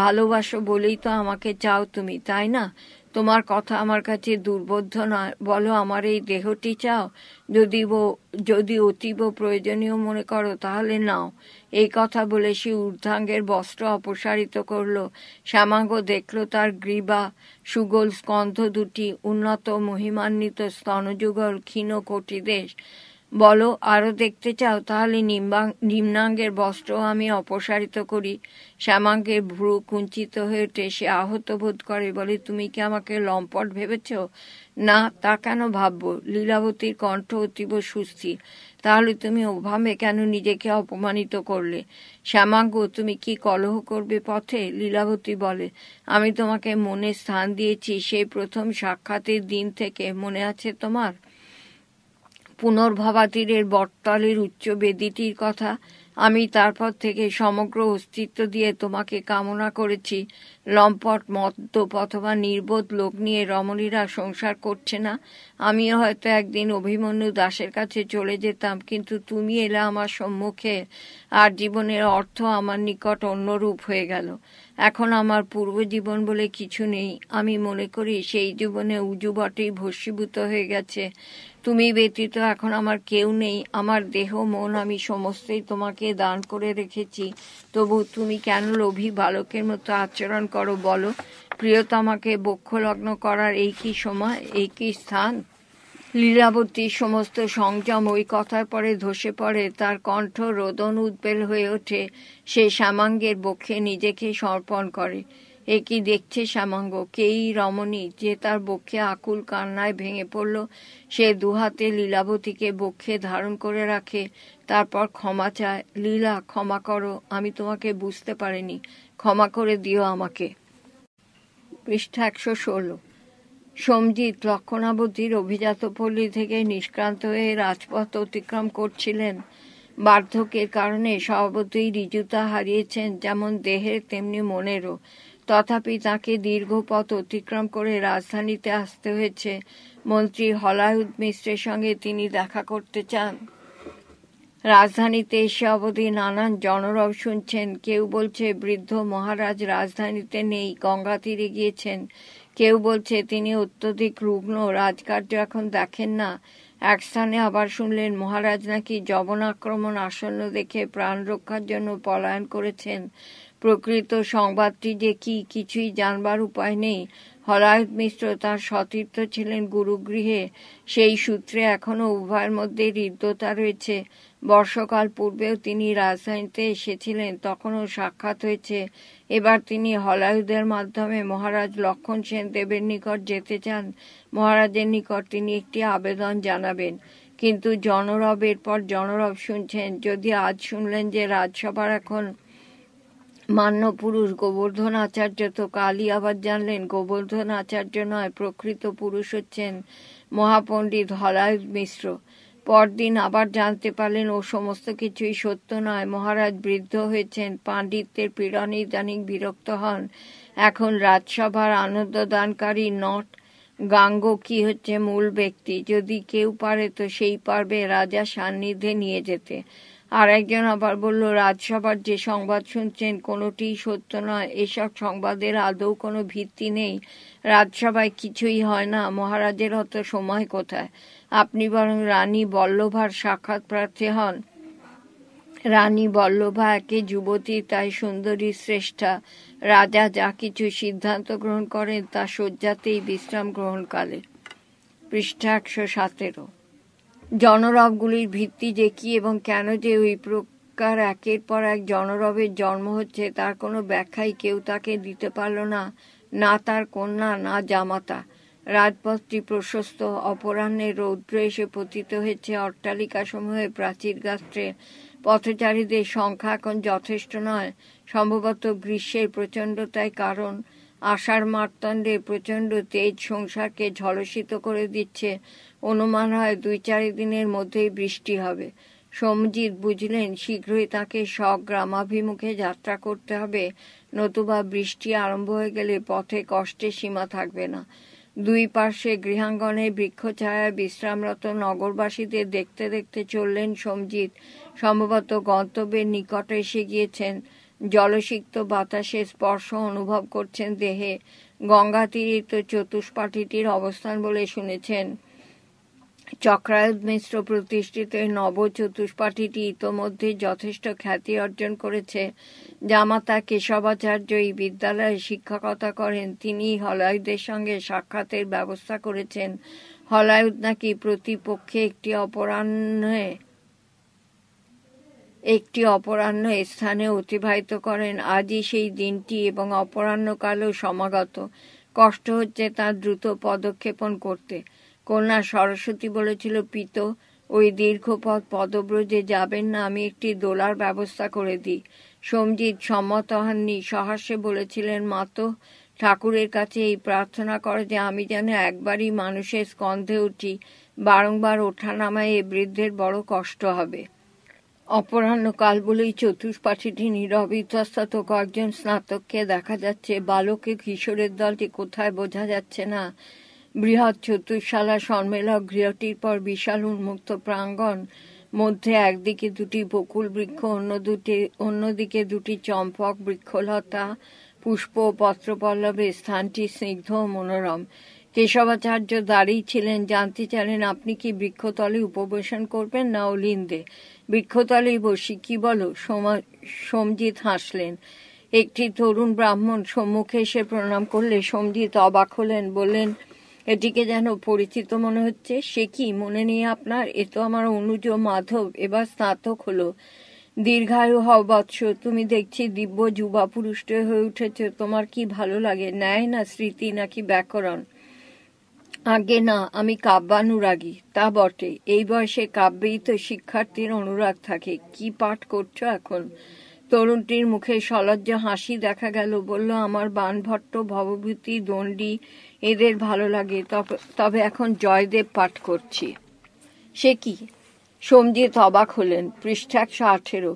ভালোবাসো বলেই তো আমাকে চাও তুমি তাই না তোমার কথা আমার কাছে দুর্বোধ্য নয় বলো আমার এই দেহটি চাও যদি যদি অতীব প্রয়োজনীয় মনে করো তাহলে নাও এই কথা বলে সে ঊর্ধ্বাঙ্গের বস্ত্র অপসারিত করল শ্যামাঙ্গ দেখল তার গ্রীবা সুগোল স্কন্ধ দুটি উন্নত মহিমান্বিত স্তনযুগল ক্ষীণ কোটি দেশ বলো আরও দেখতে চাও তাহলে নিম্নাঙ্গের বস্ত্র আমি অপসারিত করি শ্যামাঙ্গের ভ্রু কুঞ্চিত হয়ে ওঠে সে আহত বোধ করে বলে তুমি কি আমাকে লম্পট ভেবেছ না তা কেন ভাববো লীলাবতীর কণ্ঠ অতীব সুস্থির তাহলে তুমি ওভাবে কেন নিজেকে অপমানিত করলে শ্যামাঙ্গ তুমি কি কলহ করবে পথে লীলাবতী বলে আমি তোমাকে মনে স্থান দিয়েছি সেই প্রথম সাক্ষাতের দিন থেকে মনে আছে তোমার পুনর্ভাবাতীরের বটতলের উচ্চ বেদিটির কথা আমি তারপর থেকে সমগ্র অস্তিত্ব দিয়ে তোমাকে কামনা করেছি লম্পট মদ্যপ অথবা নির্বোধ লোক নিয়ে রমণীরা সংসার করছে না আমি হয়তো একদিন অভিমন্যু দাসের কাছে চলে যেতাম কিন্তু তুমি এলে আমার সম্মুখে আর জীবনের অর্থ আমার নিকট অন্যরূপ হয়ে গেল এখন আমার পূর্ব জীবন বলে কিছু নেই আমি মনে করি সেই জীবনে উজুবটেই ভস্মীভূত হয়ে গেছে তুমি ব্যতীত এখন আমার কেউ নেই আমার দেহ মন আমি সমস্তই তোমাকে দান করে রেখেছি তবু তুমি কেন লোভী বালকের মতো আচরণ করো বলো প্রিয়তমাকে বক্ষলগ্ন করার এই কি সময় এই কি স্থান লীলাবতীর সমস্ত সংযম ওই কথার পরে ধসে পড়ে তার কণ্ঠ রোদন উদ্বেল হয়ে ওঠে সে শ্যামাঙ্গের বক্ষে নিজেকে সমর্পণ করে একই দেখছে শ্যামাঙ্গ কেই রমণী যে তার বক্ষে আকুল কান্নায় ভেঙে পড়ল সে দুহাতে লীলাবতীকে বক্ষে ধারণ করে রাখে তারপর ক্ষমা চায় লীলা ক্ষমা করো আমি তোমাকে বুঝতে পারিনি ক্ষমা করে দিও আমাকে পৃষ্ঠা একশো ষোলো সমজিৎ লক্ষণাবতীর অভিজাত পল্লী থেকে নিষ্ক্রান্ত হয়ে রাজপথ অতিক্রম করছিলেন বার্ধক্যের কারণে স্বভাবতই ঋজুতা হারিয়েছেন যেমন দেহের তেমনি মনেরও তথাপি তাকে দীর্ঘ পথ অতিক্রম করে রাজধানীতে আসতে হয়েছে মন্ত্রী হলাহুদ মিশ্রের সঙ্গে তিনি দেখা করতে চান রাজধানীতে এসে অবধি নানান জনরব শুনছেন কেউ বলছে বৃদ্ধ মহারাজ রাজধানীতে নেই গঙ্গা তীরে গিয়েছেন কেউ বলছে তিনি অত্যধিক রুগ্ন রাজকার্য এখন দেখেন না এক স্থানে আবার শুনলেন মহারাজ নাকি জবন আক্রমণ আসন্ন দেখে প্রাণ রক্ষার জন্য পলায়ন করেছেন প্রকৃত সংবাদটি যে কি কিছুই জানবার উপায় নেই হরায়ত মিশ্র তার সতীর্থ ছিলেন গুরুগৃহে সেই সূত্রে এখনও উভয়ের মধ্যে হৃদ্যতা রয়েছে বর্ষকাল পূর্বেও তিনি রাজধানীতে এসেছিলেন তখনও সাক্ষাৎ হয়েছে এবার তিনি হলায়ুদের মাধ্যমে মহারাজ লক্ষণ সেন দেবের নিকট যেতে চান মহারাজের নিকট তিনি একটি আবেদন জানাবেন কিন্তু জনরবের পর জনরব শুনছেন যদি আজ শুনলেন যে রাজসভার এখন মান্যপুরুষ গোবর্ধন আচার্য তো কালই আবার জানলেন গোবর্ধন আচার্য নয় প্রকৃত পুরুষ হচ্ছেন মহাপণ্ডিত হরায় মিশ্র পরদিন আবার জানতে পারলেন ও সমস্ত কিছুই সত্য নয় মহারাজ বৃদ্ধ হয়েছেন পাণ্ডিত্যের পীড়নে ইদানিক বিরক্ত হন এখন রাজসভার আনন্দদানকারী নট গাঙ্গ কি হচ্ছে মূল ব্যক্তি যদি কেউ পারে তো সেই পারবে রাজা সান্নিধ্যে নিয়ে যেতে আর একজন আবার বলল রাজসভার যে সংবাদ শুনছেন কোনোটিই সত্য নয় এসব সংবাদের আদৌ কোনো ভিত্তি নেই রাজসভায় কিছুই হয় না মহারাজের অত সময় কোথায় আপনি বরং রানী বল্লভার সাক্ষাৎ প্রার্থী হন রানী বল্লভা একে যুবতী তাই সুন্দরী শ্রেষ্ঠা রাজা যা কিছু সিদ্ধান্ত গ্রহণ করেন তা শয্যাতেই বিশ্রাম গ্রহণকালে পৃষ্ঠা একশো সতেরো জনরবগুলির ভিত্তি যে কি এবং কেন যে ওই প্রকার একের পর এক জনরবের জন্ম হচ্ছে তার কোনো ব্যাখ্যাই কেউ তাকে দিতে পারল না না তার কন্যা না জামাতা রাজপথটি প্রশস্ত অপরাহ্নে রৌদ্র এসে পতিত হয়েছে অট্টালিকা সমূহে প্রাচীর গাস্ত্রে পথচারীদের সংখ্যা এখন যথেষ্ট নয় সম্ভবত গ্রীষ্মের প্রচণ্ডতাই কারণ আষাঢ় মারতণ্ডে প্রচণ্ড তেজ সংসারকে ঝলসিত করে দিচ্ছে অনুমান হয় দুই চারি দিনের মধ্যেই বৃষ্টি হবে সোমজিৎ বুঝলেন শীঘ্রই তাকে স্বগ্রামাভিমুখে যাত্রা করতে হবে নতুবা বৃষ্টি আরম্ভ হয়ে গেলে পথে কষ্টের সীমা থাকবে না দুই পার্শ্বে গৃহাঙ্গনে ছায়া বিশ্রামরত নগরবাসীদের দেখতে দেখতে চললেন সোমজিৎ সম্ভবত গন্তব্যের নিকটে এসে গিয়েছেন জলসিক্ত বাতাসে স্পর্শ অনুভব করছেন দেহে গঙ্গা তীরিত চতুষ্পাঠিটির অবস্থান বলে শুনেছেন চক্রায়ত মিশ্র প্রতিষ্ঠিত নব চতুষ্পাঠীটি ইতোমধ্যে যথেষ্ট খ্যাতি অর্জন করেছে জামাতা কেশবাচার্য এই বিদ্যালয়ে শিক্ষকতা করেন তিনি হলায়ুদের সঙ্গে সাক্ষাতের ব্যবস্থা করেছেন হলায়ুদ নাকি প্রতিপক্ষে একটি অপরাহ্নে একটি অপরাহ্ন স্থানে অতিবাহিত করেন আজই সেই দিনটি এবং অপরাহ্নকালও সমাগত কষ্ট হচ্ছে তার দ্রুত পদক্ষেপণ করতে কন্যা সরস্বতী বলেছিল পিত ওই দীর্ঘ পথ পদব্রজে যাবেন না আমি একটি দোলার ব্যবস্থা করে দিই সমজিৎ সম্মত হননি সহাস্যে বলেছিলেন মাত ঠাকুরের কাছে এই প্রার্থনা করে যে আমি যেন একবারই মানুষের স্কন্ধে উঠি বারংবার ওঠানামায় এ বৃদ্ধের বড় কষ্ট হবে অপরাহ্নকাল বলেই চতুষ্পাঠিটি নীরব ইতস্তত কয়েকজন স্নাতককে দেখা যাচ্ছে বালকে কিশোরের দলটি কোথায় বোঝা যাচ্ছে না বৃহৎ চতুর্শালা সম্মেলক গৃহটির পর বিশাল উন্মুক্ত প্রাঙ্গণ মধ্যে একদিকে দুটি বকুল বৃক্ষ অন্য দুটি অন্যদিকে দুটি চম্পক বৃক্ষলতা পুষ্প ও পত্রপল্লবে স্থানটি স্নিগ্ধ ও মনোরম কেশবাচার্য দাঁড়িয়ে ছিলেন জানতে চাইলেন আপনি কি বৃক্ষতলে উপবেশন করবেন না অলিন্দে বৃক্ষতলেই বসি কি বলো সোমজিৎ হাসলেন একটি তরুণ ব্রাহ্মণ সম্মুখে এসে প্রণাম করলে সোমজিৎ অবাক হলেন বললেন এটিকে যেন পরিচিত মনে হচ্ছে সে কি মনে নিয়ে আপনার এ তো আমার অনুজ মাধব এবার স্নাতক হলো দীর্ঘায়ু হও বৎস তুমি দেখছি দিব্য যুবা পুরুষ্ট হয়ে উঠেছ তোমার কি ভালো লাগে ন্যায় না স্মৃতি নাকি ব্যাকরণ আগে না আমি কাব্যানুরাগী তা বটে এই বয়সে কাব্যেই তো শিক্ষার্থীর অনুরাগ থাকে কি পাঠ করছো এখন তরুণটির মুখে সলজ্জ হাসি দেখা গেল বলল আমার বানভট্ট ভবভূতি দণ্ডী এদের ভালো লাগে তবে এখন জয়দেব পাঠ করছি সে কি সোমজিৎ অবাক হলেন পৃষ্ঠা একশো আঠেরো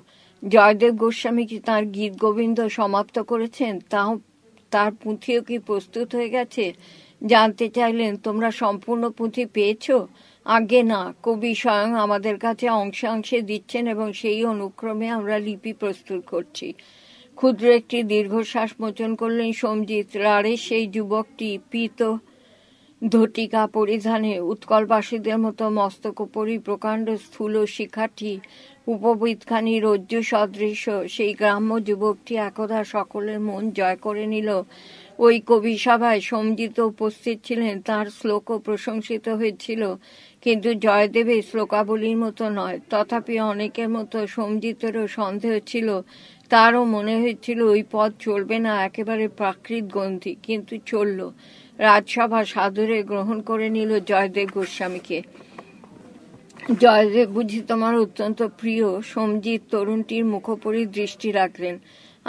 জয়দেব গোস্বামী কি তাঁর গীত গোবিন্দ সমাপ্ত করেছেন তাও তার পুঁথিও কি প্রস্তুত হয়ে গেছে জানতে চাইলেন তোমরা সম্পূর্ণ পুঁথি পেয়েছ আগে না কবি স্বয়ং আমাদের কাছে অংশে অংশে দিচ্ছেন এবং সেই অনুক্রমে আমরা লিপি প্রস্তুত করছি ক্ষুদ্র একটি দীর্ঘশ্বাস মোচন করলেন সোমজিৎ রাড়ে সেই যুবকটি পিত ধটিকা পরিধানে উৎকলবাসীদের মতো মস্তকোপরি প্রকাণ্ড স্থূল শিখাটি উপবিদখানি রজ্জ সদৃশ্য সেই গ্রাম্য যুবকটি একদা সকলের মন জয় করে নিল ওই কবি সভায় সমজিত উপস্থিত ছিলেন তার শ্লোকও প্রশংসিত হয়েছিল কিন্তু জয়দেবের শ্লোকাবলীর মতো নয় তথাপি অনেকের মতো সমজিতেরও সন্দেহ ছিল তারও মনে হয়েছিল ওই পথ চলবে না একেবারে প্রাকৃত গ্রন্থি কিন্তু চলল রাজসভা সাদরে গ্রহণ করে নিল জয়দেব গোস্বামীকে জয়দেব বুঝি তোমার অত্যন্ত প্রিয় সমজিৎ তরুণটির মুখোপরি দৃষ্টি রাখলেন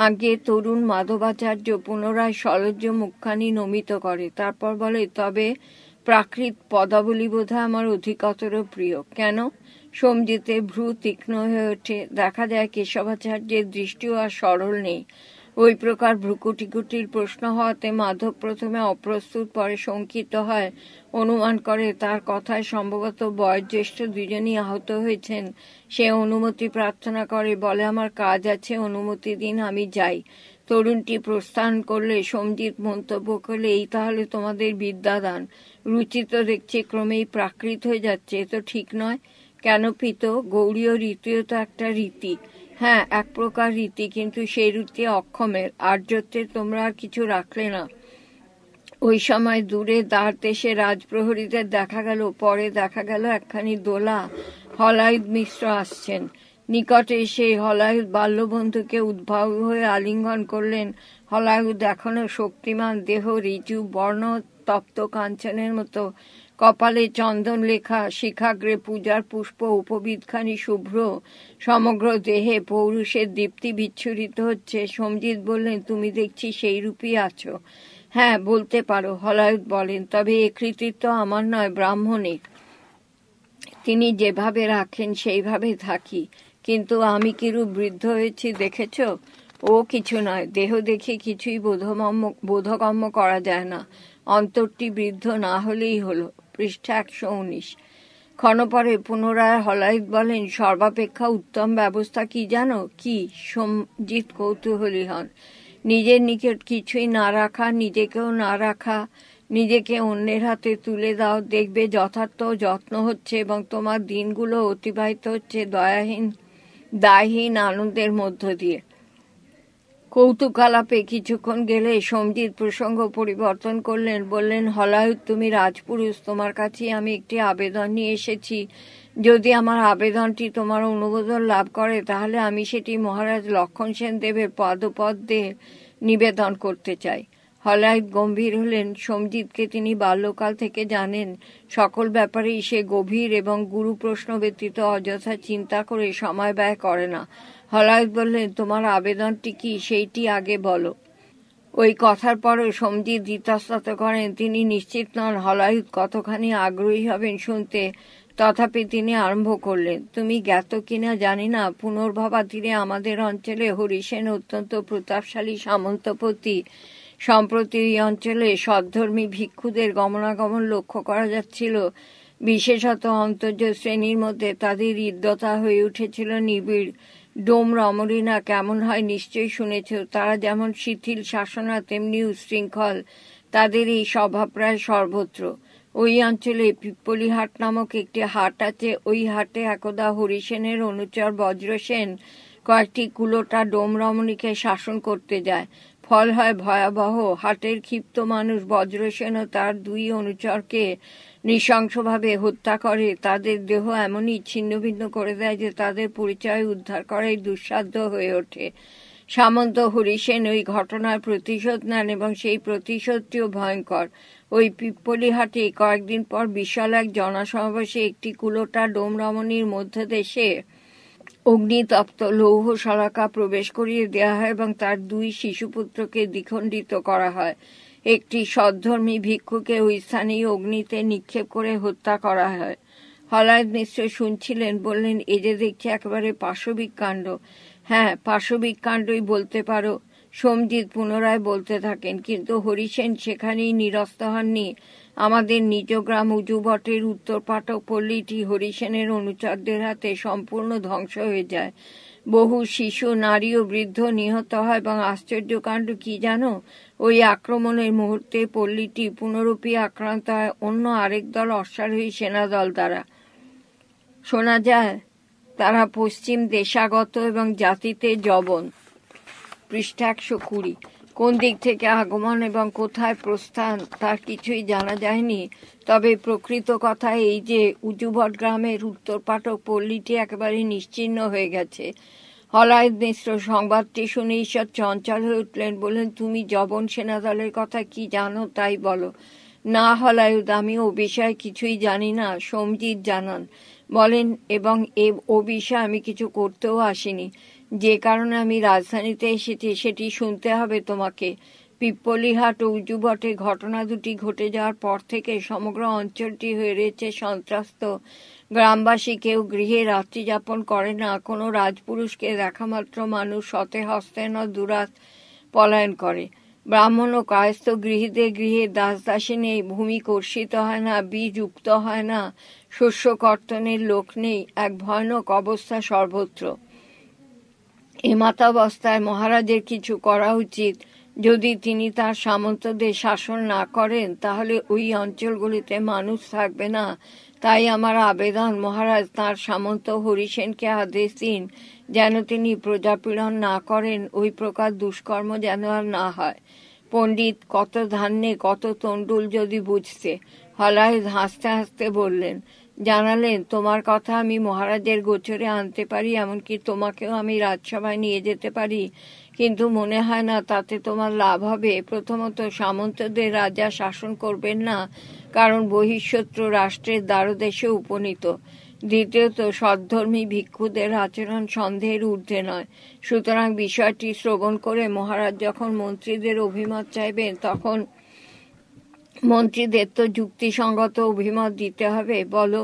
আগে তরুণ মাধবাচার্য পুনরায় সলজ্জ মুখখানি নমিত করে তারপর বলে তবে প্রাকৃত পদাবলী বোধহয় আমার অধিকতর প্রিয় কেন সমজিতে ভ্রু তীক্ষ্ণ হয়ে ওঠে দেখা যায় কেশবাচার্যের দৃষ্টিও আর সরল নেই ওই প্রকার ভ্রুকুটিকুটির প্রশ্ন হওয়াতে মাধব প্রথমে অপ্রস্তুত পরে শঙ্কিত হয় অনুমান করে তার কথায় সম্ভবত বয়োজ্যেষ্ঠ দুজনই আহত হয়েছেন সে অনুমতি প্রার্থনা করে বলে আমার কাজ আছে অনুমতি দিন আমি যাই তরুণটি প্রস্থান করলে সমজিৎ মন্তব্য করলে এই তাহলে তোমাদের বিদ্যাদান রুচিত দেখছে দেখছি ক্রমেই প্রাকৃত হয়ে যাচ্ছে এ তো ঠিক নয় কেন পিত গৌড়ীয় রীতিও তো একটা রীতি হ্যাঁ এক প্রকার রীতি কিন্তু সেই রীতি অক্ষমের আর্যত্বে তোমরা আর কিছু রাখলে না ওই সময় দূরে দ্বার দেশে রাজপ্রহরীদের দেখা গেল পরে দেখা গেল একখানি দোলা হলায়ুদ মিশ্র আসছেন নিকটে সেই হলায়ুদ বাল্যবন্ধুকে উদ্ভাব হয়ে আলিঙ্গন করলেন হলায়ুদ এখনো শক্তিমান দেহ রিজু বর্ণ তপ্ত কাঞ্চনের মতো কপালে চন্দন লেখা শিখাগ্রে পূজার পুষ্প উপবিদখানি শুভ্র সমগ্র দেহে পৌরুষের দীপ্তি বিচ্ছুরিত হচ্ছে সমজিৎ বললেন তুমি দেখছি সেই রূপই আছো হ্যাঁ বলতে পারো হলায়ুত বলেন তবে এ কৃতিত্ব আমার নয় ব্রাহ্মণের তিনি যেভাবে রাখেন সেইভাবে থাকি কিন্তু আমি কিরূপ বৃদ্ধ হয়েছি দেখেছ ও কিছু নয় দেহ দেখে কিছুই বোধগম্য বোধগম্য করা যায় না অন্তরটি বৃদ্ধ না হলেই হলো পৃষ্ঠা একশো উনিশ ক্ষণপরে পুনরায় হলাইত বলেন সর্বাপেক্ষা উত্তম ব্যবস্থা কি জানো কি সমজিৎ কৌতূহলী হন নিজের নিকট কিছুই না রাখা নিজেকেও না রাখা নিজেকে অন্যের হাতে তুলে দাও দেখবে যথার্থ যত্ন হচ্ছে এবং তোমার দিনগুলো অতিবাহিত হচ্ছে দয়াহীন দায়হীন আনন্দের মধ্য দিয়ে কৌতুকালাপে কিছুক্ষণ গেলে সমজিৎ প্রসঙ্গ পরিবর্তন করলেন বললেন হলায়ুত তুমি রাজপুরুষ তোমার কাছে আমি একটি আবেদন নিয়ে এসেছি যদি আমার আবেদনটি তোমার অনুমোদন লাভ করে তাহলে আমি সেটি মহারাজ লক্ষণ সেন দেবের পদপদ্মে নিবেদন করতে চাই হলায়ুত গম্ভীর হলেন সমজিৎকে তিনি বাল্যকাল থেকে জানেন সকল ব্যাপারেই সে গভীর এবং গুরু প্রশ্ন ব্যতীত অযথা চিন্তা করে সময় ব্যয় করে না হলায়ত বললেন তোমার আবেদনটি কি সেইটি আগে বলো ওই কথার পরও সমজিৎ দ্বিতাস্তত করেন তিনি নিশ্চিত নন হলায়ুত কতখানি আগ্রহী হবেন শুনতে তথাপি তিনি আরম্ভ করলেন তুমি জ্ঞাত কিনা জানি না পুনর্ভবা তীরে আমাদের অঞ্চলে হরিসেন অত্যন্ত প্রতাপশালী সামন্তপতি সম্প্রতি এই অঞ্চলে সদ্ধর্মী ভিক্ষুদের গমনাগমন লক্ষ্য করা যাচ্ছিল বিশেষত অন্তর্য শ্রেণীর মধ্যে তাদের হৃদ্যতা হয়ে উঠেছিল নিবিড় ডোমরা অমরিনা কেমন হয় নিশ্চয়ই শুনেছ তারা যেমন শিথিল শাসনা তেমনি উশৃঙ্খল তাদের এই স্বভাব প্রায় সর্বত্র ওই অঞ্চলে পিপ্পলি হাট নামক একটি হাট আছে ওই হাটে একদা হরিসেনের অনুচর বজ্রসেন কয়েকটি কুলোটা ডোমরমণিকে শাসন করতে যায় ফল হয় ভয়াবহ হাটের ক্ষিপ্ত মানুষ বজ্রসেন ও তার দুই অনুচরকে নৃশংসভাবে হত্যা করে তাদের দেহ এমনই ছিন্নভিন্ন করে দেয় যে তাদের পরিচয় উদ্ধার করাই দুঃসাধ্য হয়ে ওঠে সামন্ত হরিসেন ওই ঘটনার প্রতিশোধ নেন এবং সেই প্রতিশোধটিও ভয়ঙ্কর ওই পিপ্পলিহাটে কয়েকদিন পর বিশাল এক জনসমাবেশে একটি কুলোটা ডোমরমণির মধ্যে দেশে অগ্নিতপ্ত লৌহ সরাকা প্রবেশ করিয়ে দেওয়া হয় এবং তার দুই শিশুপুত্রকে দ্বিখণ্ডিত করা হয় একটি সদ্ধর্মী ভিক্ষুকে ওই স্থানেই অগ্নিতে নিক্ষেপ করে হত্যা করা হয় হলায়ত মিশ্র শুনছিলেন বললেন এ যে দেখছি একেবারে পাশবিক কাণ্ড হ্যাঁ পাশবিক কাণ্ডই বলতে পারো সোমজিৎ পুনরায় বলতে থাকেন কিন্তু হরিসেন সেখানেই নিরস্ত হননি আমাদের নিজ গ্রাম উজুবটের উত্তর পাঠক পল্লীটি হরিসেনের অনুচরদের হাতে সম্পূর্ণ ধ্বংস হয়ে যায় বহু শিশু নারী ও বৃদ্ধ নিহত হয় এবং আশ্চর্যকাণ্ড কি জানো ওই আক্রমণের মুহূর্তে পল্লীটি পুনরূপী আক্রান্ত হয় অন্য আরেক দল অশ্বারোহী সেনাদল দ্বারা শোনা যায় তারা পশ্চিম দেশাগত এবং জাতিতে জবন পৃষ্ঠা একশো কুড়ি কোন দিক থেকে আগমন এবং কোথায় প্রস্থান তার কিছুই জানা যায়নি তবে প্রকৃত কথা এই যে উজুবট গ্রামের উত্তর পাঠক পল্লীটি একেবারে নিশ্চিন্ন হয়ে গেছে হলায়ত মিশ্র সংবাদটি শুনে ঈশ্বর চঞ্চল হয়ে উঠলেন বললেন তুমি জবন সেনাদলের কথা কি জানো তাই বলো না হলায়ুদ আমি ও বিষয়ে কিছুই জানি না সোমজিৎ জানান বলেন এবং এ ও বিষয়ে আমি কিছু করতেও আসিনি যে কারণে আমি রাজধানীতে এসেছি সেটি শুনতে হবে তোমাকে পিপ্পলিহাট ও উজুবটে ঘটনা দুটি ঘটে যাওয়ার পর থেকে সমগ্র অঞ্চলটি হয়ে রয়েছে সন্ত্রাস্ত গ্রামবাসী কেউ গৃহে রাত্রি যাপন করে না কোনো রাজপুরুষকে দেখা মাত্র মানুষ সতে হস্তে না দুরাত পলায়ন করে ব্রাহ্মণ ও কায়স্থ গৃহীদের গৃহে দাসদাসী নেই ভূমি কর্ষিত হয় না বীজ উক্ত হয় না শস্য কর্তনের লোক নেই এক ভয়ানক অবস্থা সর্বত্র এ মাতাবস্থায় মহারাজের কিছু করা উচিত যদি তিনি তার সামন্তদের শাসন না করেন তাহলে ওই অঞ্চলগুলিতে মানুষ থাকবে না তাই আমার আবেদন মহারাজ তাঁর সামন্ত হরিসেনকে আদেশ দিন যেন তিনি প্রজাপীড়ন না করেন ওই প্রকার দুষ্কর্ম যেন আর না হয় পণ্ডিত কত ধান্যে কত তণ্ডুল যদি বুঝতে হলায় হাসতে হাসতে বললেন জানালেন তোমার কথা আমি মহারাজের গোচরে আনতে পারি এমনকি তোমাকেও আমি রাজসভায় নিয়ে যেতে পারি কিন্তু মনে হয় না তাতে তোমার লাভ হবে প্রথমত সামন্তদের রাজা শাসন করবেন না কারণ বহিঃশত্রু রাষ্ট্রের দ্বারদেশে উপনীত দ্বিতীয়ত সদ্ধর্মী ভিক্ষুদের আচরণ সন্দেহের ঊর্ধ্বে নয় সুতরাং বিষয়টি শ্রবণ করে মহারাজ যখন মন্ত্রীদের অভিমত চাইবেন তখন মন্ত্রীদের তো যুক্তিসঙ্গত অভিমত দিতে হবে বলো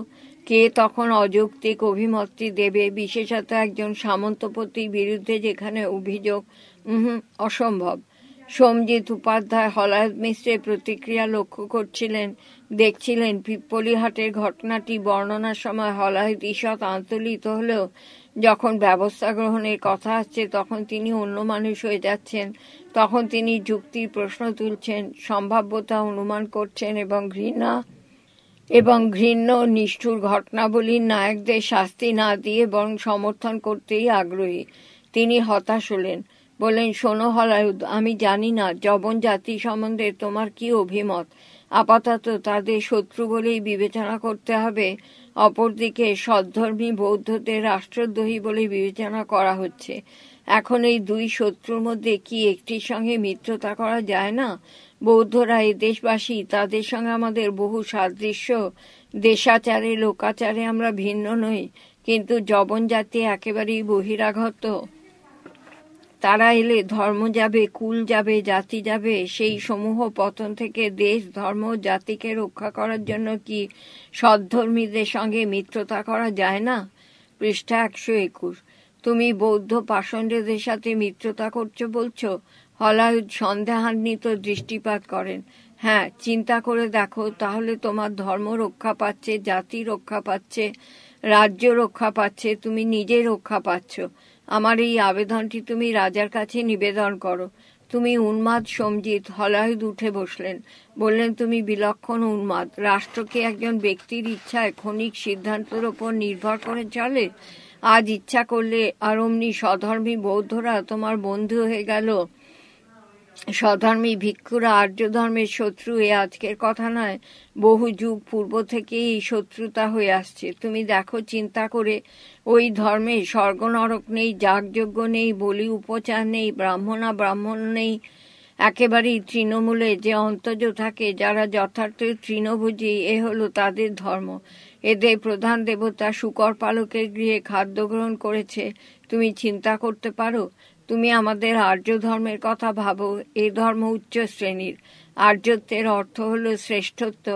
কে তখন অযৌক্তিক অভিমতটি দেবে বিশেষত একজন সামন্তপতির বিরুদ্ধে যেখানে অভিযোগ অসম্ভব সোমজিৎ উপাধ্যায় হলায়ত মিশ্রের প্রতিক্রিয়া লক্ষ্য করছিলেন দেখছিলেন পিপ্পলিহাটের ঘটনাটি বর্ণনার সময় হলায়ত ঈষৎ আন্তলিত হলেও যখন ব্যবস্থা গ্রহণের কথা আসছে তখন তিনি অন্য মানুষ হয়ে যাচ্ছেন তখন তিনি যুক্তির প্রশ্ন তুলছেন সম্ভাব্যতা অনুমান করছেন এবং ঘৃণা এবং ঘৃণ্য নিষ্ঠুর ঘটনাবলীর নায়কদের শাস্তি না দিয়ে বরং সমর্থন করতেই আগ্রহী তিনি হতাশ হলেন বলেন শোনো হলায়ুদ আমি জানি না জবন জাতি সম্বন্ধে তোমার কি অভিমত আপাতত তাদের শত্রু বলেই বিবেচনা করতে হবে অপরদিকে সদ্ধর্মী বৌদ্ধদের রাষ্ট্রদ্রোহী বলে বিবেচনা করা হচ্ছে এখন এই দুই শত্রুর মধ্যে কি একটির সঙ্গে মিত্রতা করা যায় না বৌদ্ধরা এই দেশবাসী তাদের সঙ্গে আমাদের বহু সাদৃশ্য দেশাচারে লোকাচারে আমরা ভিন্ন নই কিন্তু জাতি একেবারেই বহিরাগত তারা এলে ধর্ম যাবে কুল যাবে জাতি যাবে সেই সমূহ পতন থেকে দেশ ধর্ম জাতিকে রক্ষা করার জন্য কি সদ্ধর্মীদের সঙ্গে মিত্রতা করা যায় না পৃষ্ঠা একশো একুশ তুমি বৌদ্ধ পাষণ্ডদের সাথে মিত্রতা করছো বলছো হলায়ুদ সন্দেহান্বিত দৃষ্টিপাত করেন হ্যাঁ চিন্তা করে দেখো তাহলে তোমার ধর্ম রক্ষা পাচ্ছে জাতি রক্ষা পাচ্ছে রাজ্য রক্ষা পাচ্ছে তুমি নিজে রক্ষা পাচ্ছ আমার এই আবেদনটি তুমি রাজার কাছে নিবেদন করো তুমি উন্মাদ সমজিত হলাহিদ উঠে বসলেন বললেন তুমি বিলক্ষণ উন্মাদ রাষ্ট্রকে একজন ব্যক্তির ইচ্ছায় ক্ষণিক সিদ্ধান্তের ওপর নির্ভর করে চলে আজ ইচ্ছা করলে আর অমনি সধর্মী বৌদ্ধরা তোমার বন্ধু হয়ে গেল স্বধর্মী ভিক্ষুরা আর্য ধর্মের শত্রু এ আজকের কথা নয় বহু যুগ পূর্ব থেকেই এই শত্রুতা হয়ে আসছে তুমি দেখো চিন্তা করে ওই ধর্মে স্বর্গ নরক নেই যাগযজ্ঞ নেই বলি উপচার নেই ব্রাহ্মণা ব্রাহ্মণ নেই একেবারেই তৃণমূলে যে অন্তজ থাকে যারা যথার্থ তৃণভোজী এ হলো তাদের ধর্ম এদের প্রধান দেবতা শুকর পালকের গৃহে খাদ্য গ্রহণ করেছে তুমি চিন্তা করতে পারো তুমি আমাদের আর্য ধর্মের কথা ভাবো এ ধর্ম উচ্চ শ্রেণীর আর্যত্বের অর্থ হল শ্রেষ্ঠত্ব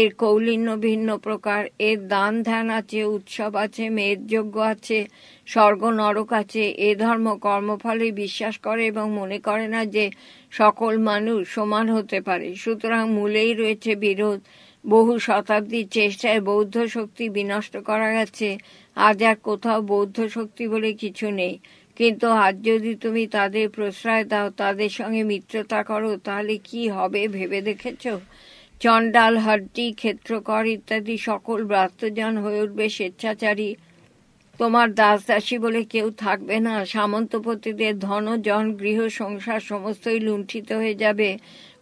এর কৌলিন্য ভিন্ন প্রকার এর দান ধ্যান আছে উৎসব আছে মেয়ের যোগ্য আছে স্বর্গ নরক আছে এ ধর্ম কর্মফলে বিশ্বাস করে এবং মনে করে না যে সকল মানুষ সমান হতে পারে সুতরাং মূলেই রয়েছে বিরোধ বহু শতাব্দীর চেষ্টায় বৌদ্ধ শক্তি বিনষ্ট করা গেছে আজ আর কোথাও বৌদ্ধ শক্তি বলে কিছু নেই কিন্তু আজ যদি তুমি তাদের প্রশ্রয় দাও তাদের সঙ্গে মিত্রতা করো তাহলে কি হবে ভেবে দেখেছ চণ্ডাল হাড্ডি ক্ষেত্রকর ইত্যাদি সকল ব্রাত্যজন হয়ে উঠবে স্বেচ্ছাচারী তোমার দাস দাসী বলে কেউ থাকবে না সামন্তপতিদের ধনজন গৃহ সংসার সমস্তই লুণ্ঠিত হয়ে যাবে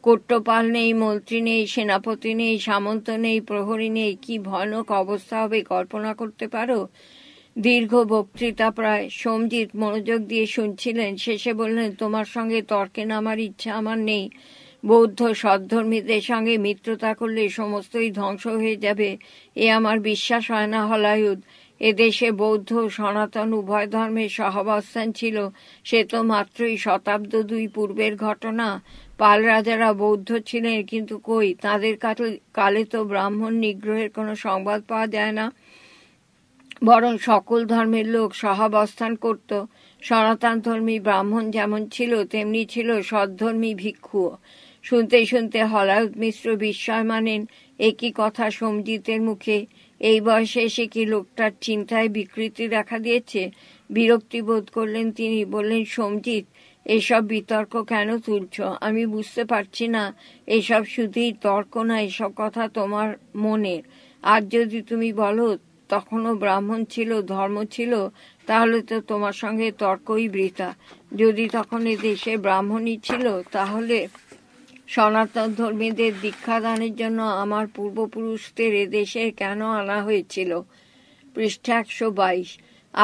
কোট্টপাল নেই মন্ত্রী নেই সেনাপতি নেই সামন্ত নেই প্রহরী নেই কি ভয়ানক অবস্থা হবে কল্পনা করতে পারো দীর্ঘ বক্তৃতা প্রায় সোমজিৎ মনোযোগ দিয়ে শুনছিলেন শেষে বললেন তোমার সঙ্গে তর্কে নামার ইচ্ছা আমার নেই বৌদ্ধ সদ্ধর্মীদের সঙ্গে মিত্রতা করলে সমস্তই ধ্বংস হয়ে যাবে এ আমার বিশ্বাস হয় না হলায়ুদ এদেশে বৌদ্ধ সনাতন উভয় ধর্মের সহাবস্থান ছিল সে তো মাত্রই শতাব্দ দুই পূর্বের ঘটনা পাল রাজারা বৌদ্ধ ছিলেন কিন্তু কই তাদের কালে তো ব্রাহ্মণ নিগ্রহের কোনো সংবাদ পাওয়া যায় না বরং সকল ধর্মের লোক সহাবস্থান করত সনাতন ধর্মী ব্রাহ্মণ যেমন ছিল তেমনি ছিল সদ্ধর্মী ভিক্ষুও শুনতে শুনতে হলায়ত মিশ্র বিস্ময় মানেন একই কথা সমজিতের মুখে এই বয়সে এসে কি লোকটার চিন্তায় বিকৃতি দেখা দিয়েছে বিরক্তি বোধ করলেন তিনি বললেন সমজিত এসব বিতর্ক কেন তুলছ আমি বুঝতে পারছি না এসব শুধুই তর্ক না এসব কথা তোমার মনের আর যদি তুমি বলো তখনও ব্রাহ্মণ ছিল ধর্ম ছিল তাহলে তো তোমার সঙ্গে তর্কই বৃথা যদি তখন এ দেশে ব্রাহ্মণই ছিল তাহলে সনাতন ধর্মীদের দীক্ষাদানের জন্য আমার পূর্বপুরুষদের এদেশে কেন আনা হয়েছিল পৃষ্ঠা একশো বাইশ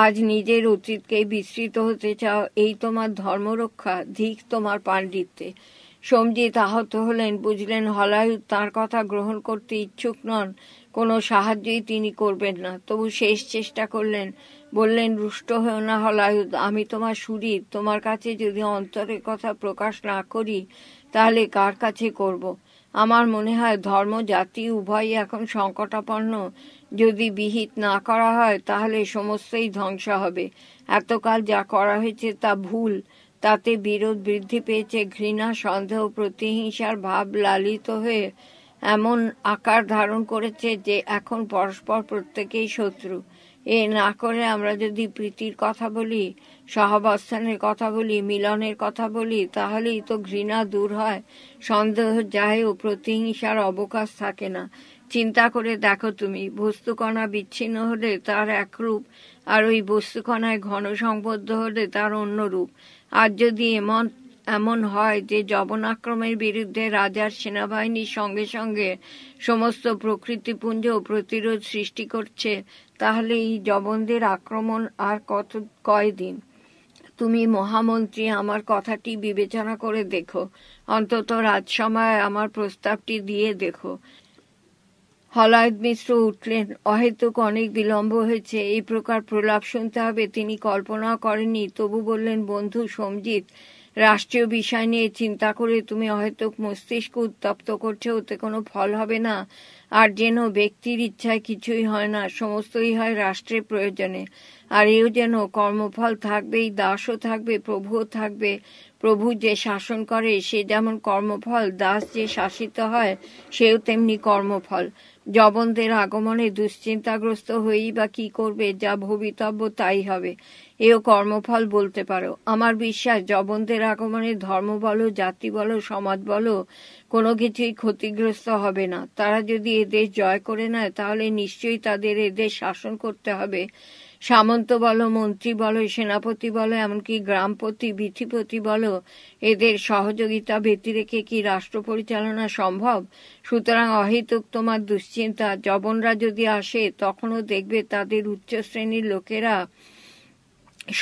আজ নিজের অতীতকে বিস্তৃত হতে চাও এই তোমার ধর্মরক্ষা ধিক তোমার পাণ্ডিত্যে সমজিৎ আহত হলেন বুঝলেন হলায়ু তার কথা গ্রহণ করতে ইচ্ছুক নন কোনো সাহায্যই তিনি করবেন না তবু শেষ চেষ্টা করলেন বললেন রুষ্ট হয়েও না হলায়ুদ আমি তোমার সুরীর তোমার কাছে যদি অন্তরের কথা প্রকাশ না করি তাহলে কার কাছে করব। আমার মনে হয় ধর্ম জাতি উভয়ই এখন সংকটাপন্ন যদি বিহিত না করা হয় তাহলে সমস্তই ধ্বংস হবে এতকাল যা করা হয়েছে তা ভুল তাতে বিরোধ বৃদ্ধি পেয়েছে ঘৃণা সন্দেহ প্রতিহিংসার ভাব লালিত হয়ে এমন আকার ধারণ করেছে যে এখন পরস্পর প্রত্যেকেই শত্রু এ না করে আমরা যদি প্রীতির কথা বলি সহাবস্থানের কথা বলি মিলনের কথা বলি তাহলেই তো ঘৃণা দূর হয় সন্দেহ ও প্রতিহিংসার অবকাশ থাকে না চিন্তা করে দেখো তুমি বস্তুকণা বিচ্ছিন্ন হলে তার এক রূপ আর ওই বস্তুকণায় ঘন সম্বদ্ধ হলে তার অন্য রূপ আর যদি এমন এমন হয় যে জবনাক্রমের বিরুদ্ধে রাজার সেনাবাহিনীর সঙ্গে সঙ্গে সমস্ত প্রকৃতিপুঞ্জ প্রতিরোধ সৃষ্টি করছে তাহলে এই জবনদের আক্রমণ আর কত কয়দিন তুমি মহামন্ত্রী আমার কথাটি বিবেচনা করে দেখো অন্তত রাজসভায় আমার প্রস্তাবটি দিয়ে দেখো হলায়ত মিশ্র উঠলেন অহেতুক অনেক বিলম্ব হয়েছে এই প্রকার প্রলাপ শুনতে হবে তিনি কল্পনা করেনি তবু বললেন বন্ধু সমজিৎ রাষ্ট্রীয় বিষয় নিয়ে চিন্তা করে তুমি হয়তো মস্তিষ্ক উত্তপ্ত করছে ওতে কোনো ফল হবে না আর যেন ব্যক্তির ইচ্ছায় কিছুই হয় না সমস্তই হয় রাষ্ট্রের প্রয়োজনে আর এও যেন কর্মফল থাকবেই দাসও থাকবে প্রভুও থাকবে প্রভু যে শাসন করে সে যেমন কর্মফল দাস যে শাসিত হয় সেও তেমনি কর্মফল জবনদের আগমনে দুশ্চিন্তাগ্রস্ত হয়েই বা কি করবে যা ভবিতব্য তাই হবে এও কর্মফল বলতে পারো আমার বিশ্বাস জবন্তের আগমনে ধর্ম বলো জাতি বলো সমাজ বলো কোনো কিছুই ক্ষতিগ্রস্ত হবে না তারা যদি এদেশ জয় করে নেয় তাহলে নিশ্চয়ই তাদের এদেশ শাসন করতে হবে সামন্ত বলো মন্ত্রী বলো সেনাপতি বলো এমনকি গ্রামপতি বিধিপতি বলো এদের সহযোগিতা ব্যতি রেখে কি রাষ্ট্র পরিচালনা সম্ভব সুতরাং অহেতুক তোমার দুশ্চিন্তা জবনরা যদি আসে তখনও দেখবে তাদের উচ্চ শ্রেণীর লোকেরা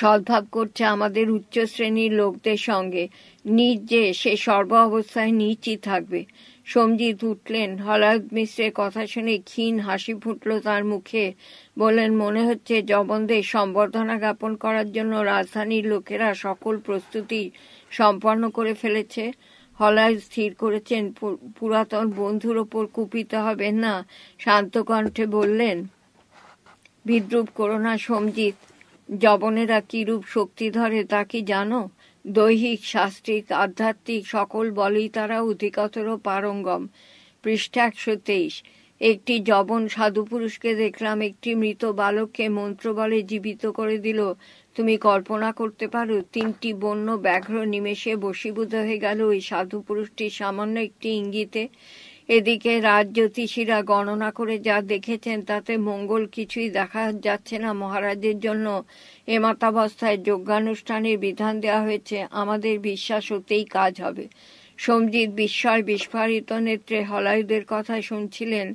সদ্ভাব করছে আমাদের উচ্চ শ্রেণীর লোকদের সঙ্গে নিজ যে সে সর্ব অবস্থায় নিচই থাকবে সমজিৎ উঠলেন হলায়ত মিশ্রের কথা শুনে ক্ষীণ হাসি ফুটল তার মুখে বললেন মনে হচ্ছে জবনদের সম্বর্ধনা জ্ঞাপন করার জন্য রাজধানীর লোকেরা সকল প্রস্তুতি সম্পন্ন করে ফেলেছে হলায় স্থির করেছেন পুরাতন বন্ধুর ওপর কুপিত হবেন না শান্ত কণ্ঠে বললেন বিদ্রুপ করোনা সমজিৎ যবনেরা কিরূপ শক্তি ধরে তা কি জানো দৈহিক শাস্ত্রিক আধ্যাত্মিক সকল বলেই তারা অধিকতর পারঙ্গম পৃষ্ঠা একশো তেইশ একটি যবন সাধু পুরুষকে দেখলাম একটি মৃত বালককে মন্ত্র বলে জীবিত করে দিল তুমি কল্পনা করতে পারো তিনটি বন্য ব্যাঘ্র নিমেষে বশীভূত হয়ে গেল ওই সাধু পুরুষটি সামান্য একটি ইঙ্গিতে এদিকে রাজ জ্যোতিষীরা গণনা করে যা দেখেছেন তাতে মঙ্গল কিছুই দেখা যাচ্ছে না মহারাজের জন্য এমাতাবস্থায় যজ্ঞানুষ্ঠানের বিধান দেওয়া হয়েছে আমাদের বিশ্বাস হতেই কাজ হবে সঞ্জিত বিস্ময় বিস্ফারিত নেত্রে হলায়ুদের কথা শুনছিলেন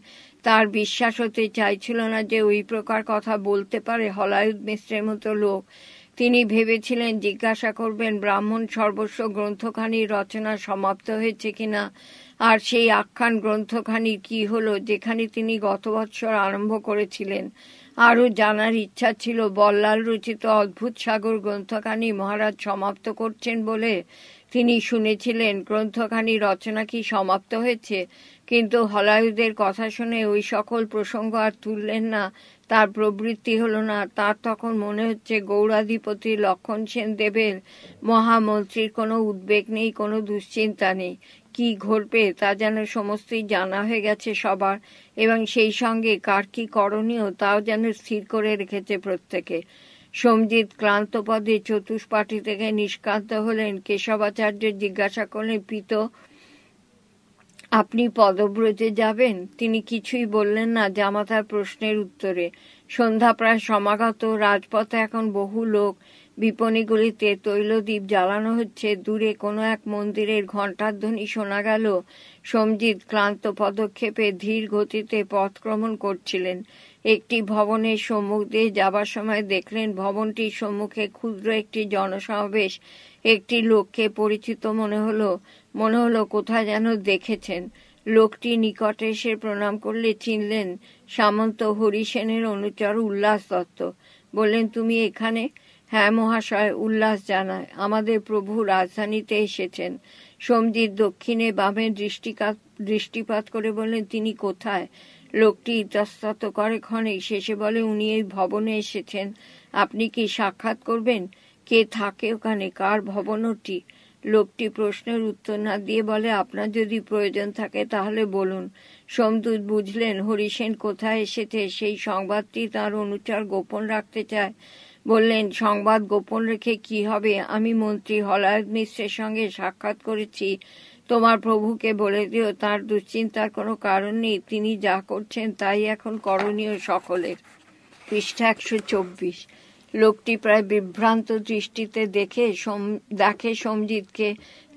তার বিশ্বাস হতে চাইছিল না যে ওই প্রকার কথা বলতে পারে হলায়ুদ মিশ্রের মতো লোক তিনি ভেবেছিলেন জিজ্ঞাসা করবেন ব্রাহ্মণ সর্বস্ব গ্রন্থখানি রচনা সমাপ্ত হয়েছে কিনা আর সেই আখ্যান গ্রন্থখানি কি হলো যেখানে তিনি গত বৎসর আরম্ভ করেছিলেন আরও জানার ইচ্ছা ছিল বল্লাল রচিত অদ্ভুত সাগর গ্রন্থখানি মহারাজ সমাপ্ত করছেন বলে তিনি শুনেছিলেন গ্রন্থখানি রচনা কি সমাপ্ত হয়েছে কিন্তু হলায়ুদের কথা শুনে ওই সকল প্রসঙ্গ আর তুললেন না তার প্রবৃত্তি হলো না তার তখন মনে হচ্ছে গৌরাধিপতি লক্ষণ সেন দেবের মহামন্ত্রীর কোনো উদ্বেগ নেই কোনো দুশ্চিন্তা নেই কি ঘটবে তা যেন সমস্তই জানা হয়ে গেছে সবার এবং সেই সঙ্গে কার কি করণীয় তাও যেন স্থির করে রেখেছে প্রত্যেকে সমজিৎ ক্লান্ত পদে চতুষ্পাঠী থেকে নিষ্কান্ত হলেন কেশবাচার্যের জিজ্ঞাসা করলেন পিত আপনি পদব্রজে যাবেন তিনি কিছুই বললেন না জামাতার প্রশ্নের উত্তরে সন্ধ্যা প্রায় সমাগত রাজপথে এখন বহু লোক বিপণিগুলিতে তৈলদ্বীপ জ্বালানো হচ্ছে দূরে কোনো এক মন্দিরের ঘণ্টার ধ্বনি শোনা গেল সমজিৎ ক্লান্ত পদক্ষেপে ধীর গতিতে পথক্রমণ করছিলেন একটি ভবনের সম্মুখ দিয়ে যাবার সময় দেখলেন ভবনটির সম্মুখে ক্ষুদ্র একটি জনসমাবেশ একটি লোককে পরিচিত মনে হলো মনে হলো কোথায় যেন দেখেছেন লোকটি নিকটে এসে প্রণাম করলে চিনলেন সামন্ত হরিসেনের অনুচর উল্লাস দত্ত বললেন তুমি এখানে হ্যাঁ মহাশয় উল্লাস জানায় আমাদের প্রভু রাজধানীতে এসেছেন সমজির দক্ষিণে বামে দৃষ্টিকাত দৃষ্টিপাত করে বলেন তিনি কোথায় লোকটি ইতস্তত করে ক্ষণে শেষে বলে উনি এই ভবনে এসেছেন আপনি কি সাক্ষাৎ করবেন কে থাকে ওখানে কার ভবনটি লোকটি প্রশ্নের উত্তর না দিয়ে বলে আপনার যদি প্রয়োজন থাকে তাহলে বলুন সমদূত বুঝলেন হরিসেন কোথায় এসেছে সেই সংবাদটি তার অনুচার গোপন রাখতে চায় বললেন সংবাদ গোপন রেখে কি হবে আমি মন্ত্রী হলায়ত মিশ্রের সঙ্গে সাক্ষাৎ করেছি তোমার প্রভুকে বলে দিও তার দুশ্চিন্তার কোনো কারণ নেই তিনি যা করছেন তাই এখন করণীয় সকলের পৃষ্ঠা একশো চব্বিশ লোকটি প্রায় বিভ্রান্ত দৃষ্টিতে দেখে সোম দেখে সমজিৎকে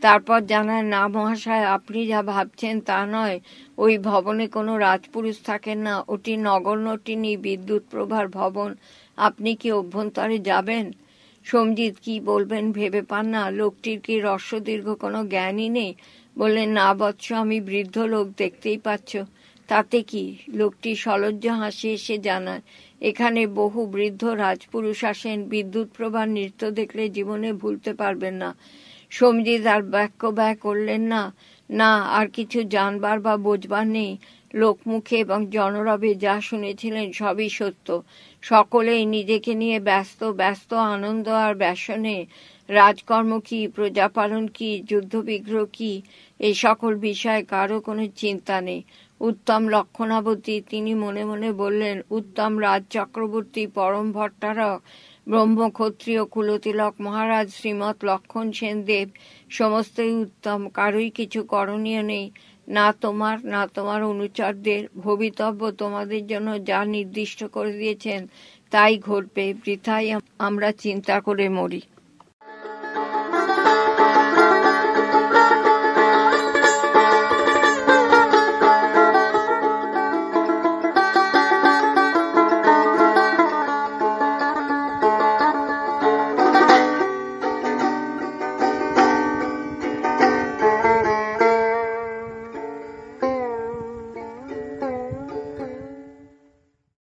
তারপর জানায় না মহাশয় আপনি যা ভাবছেন তা নয় ওই ভবনে কোনো রাজপুরুষ থাকেন না ওটি নগণ্যটিনি বিদ্যুৎ প্রভার ভবন আপনি কি অভ্যন্তরে যাবেন সমজিৎ কি বলবেন ভেবে পান না লোকটির কি দীর্ঘ কোনো জ্ঞানই নেই বললেন না বৎস আমি বৃদ্ধ লোক দেখতেই পাচ্ছ তাতে কি লোকটি সলজ্জ হাসি এসে জানায় এখানে বহু বৃদ্ধ রাজপুরুষ আসেন বিদ্যুৎ প্রভা নৃত্য দেখলে জীবনে ভুলতে পারবেন না সমজিৎ আর বাক্য ব্যয় করলেন না না আর কিছু জানবার বা বোঝবার নেই লোকমুখে এবং জনরবে যা শুনেছিলেন সবই সত্য সকলেই নিজেকে নিয়ে ব্যস্ত ব্যস্ত আনন্দ আর ব্যাসনে রাজকর্ম কি প্রজাপালন কি যুদ্ধবিগ্রহ কি এই সকল বিষয়ে কারো কোনো চিন্তা নেই উত্তম লক্ষণাবতী তিনি মনে মনে বললেন উত্তম রাজ চক্রবর্তী পরম ভট্টারক ব্রহ্মক্ষত্রিয় কুলতিলক মহারাজ শ্রীমৎ লক্ষণ সেনদেব সমস্তই উত্তম কারোই কিছু করণীয় নেই না তোমার না তোমার অনুচারদের ভবিতব্য তোমাদের জন্য যা নির্দিষ্ট করে দিয়েছেন তাই ঘটবে বৃথাই আমরা চিন্তা করে মরি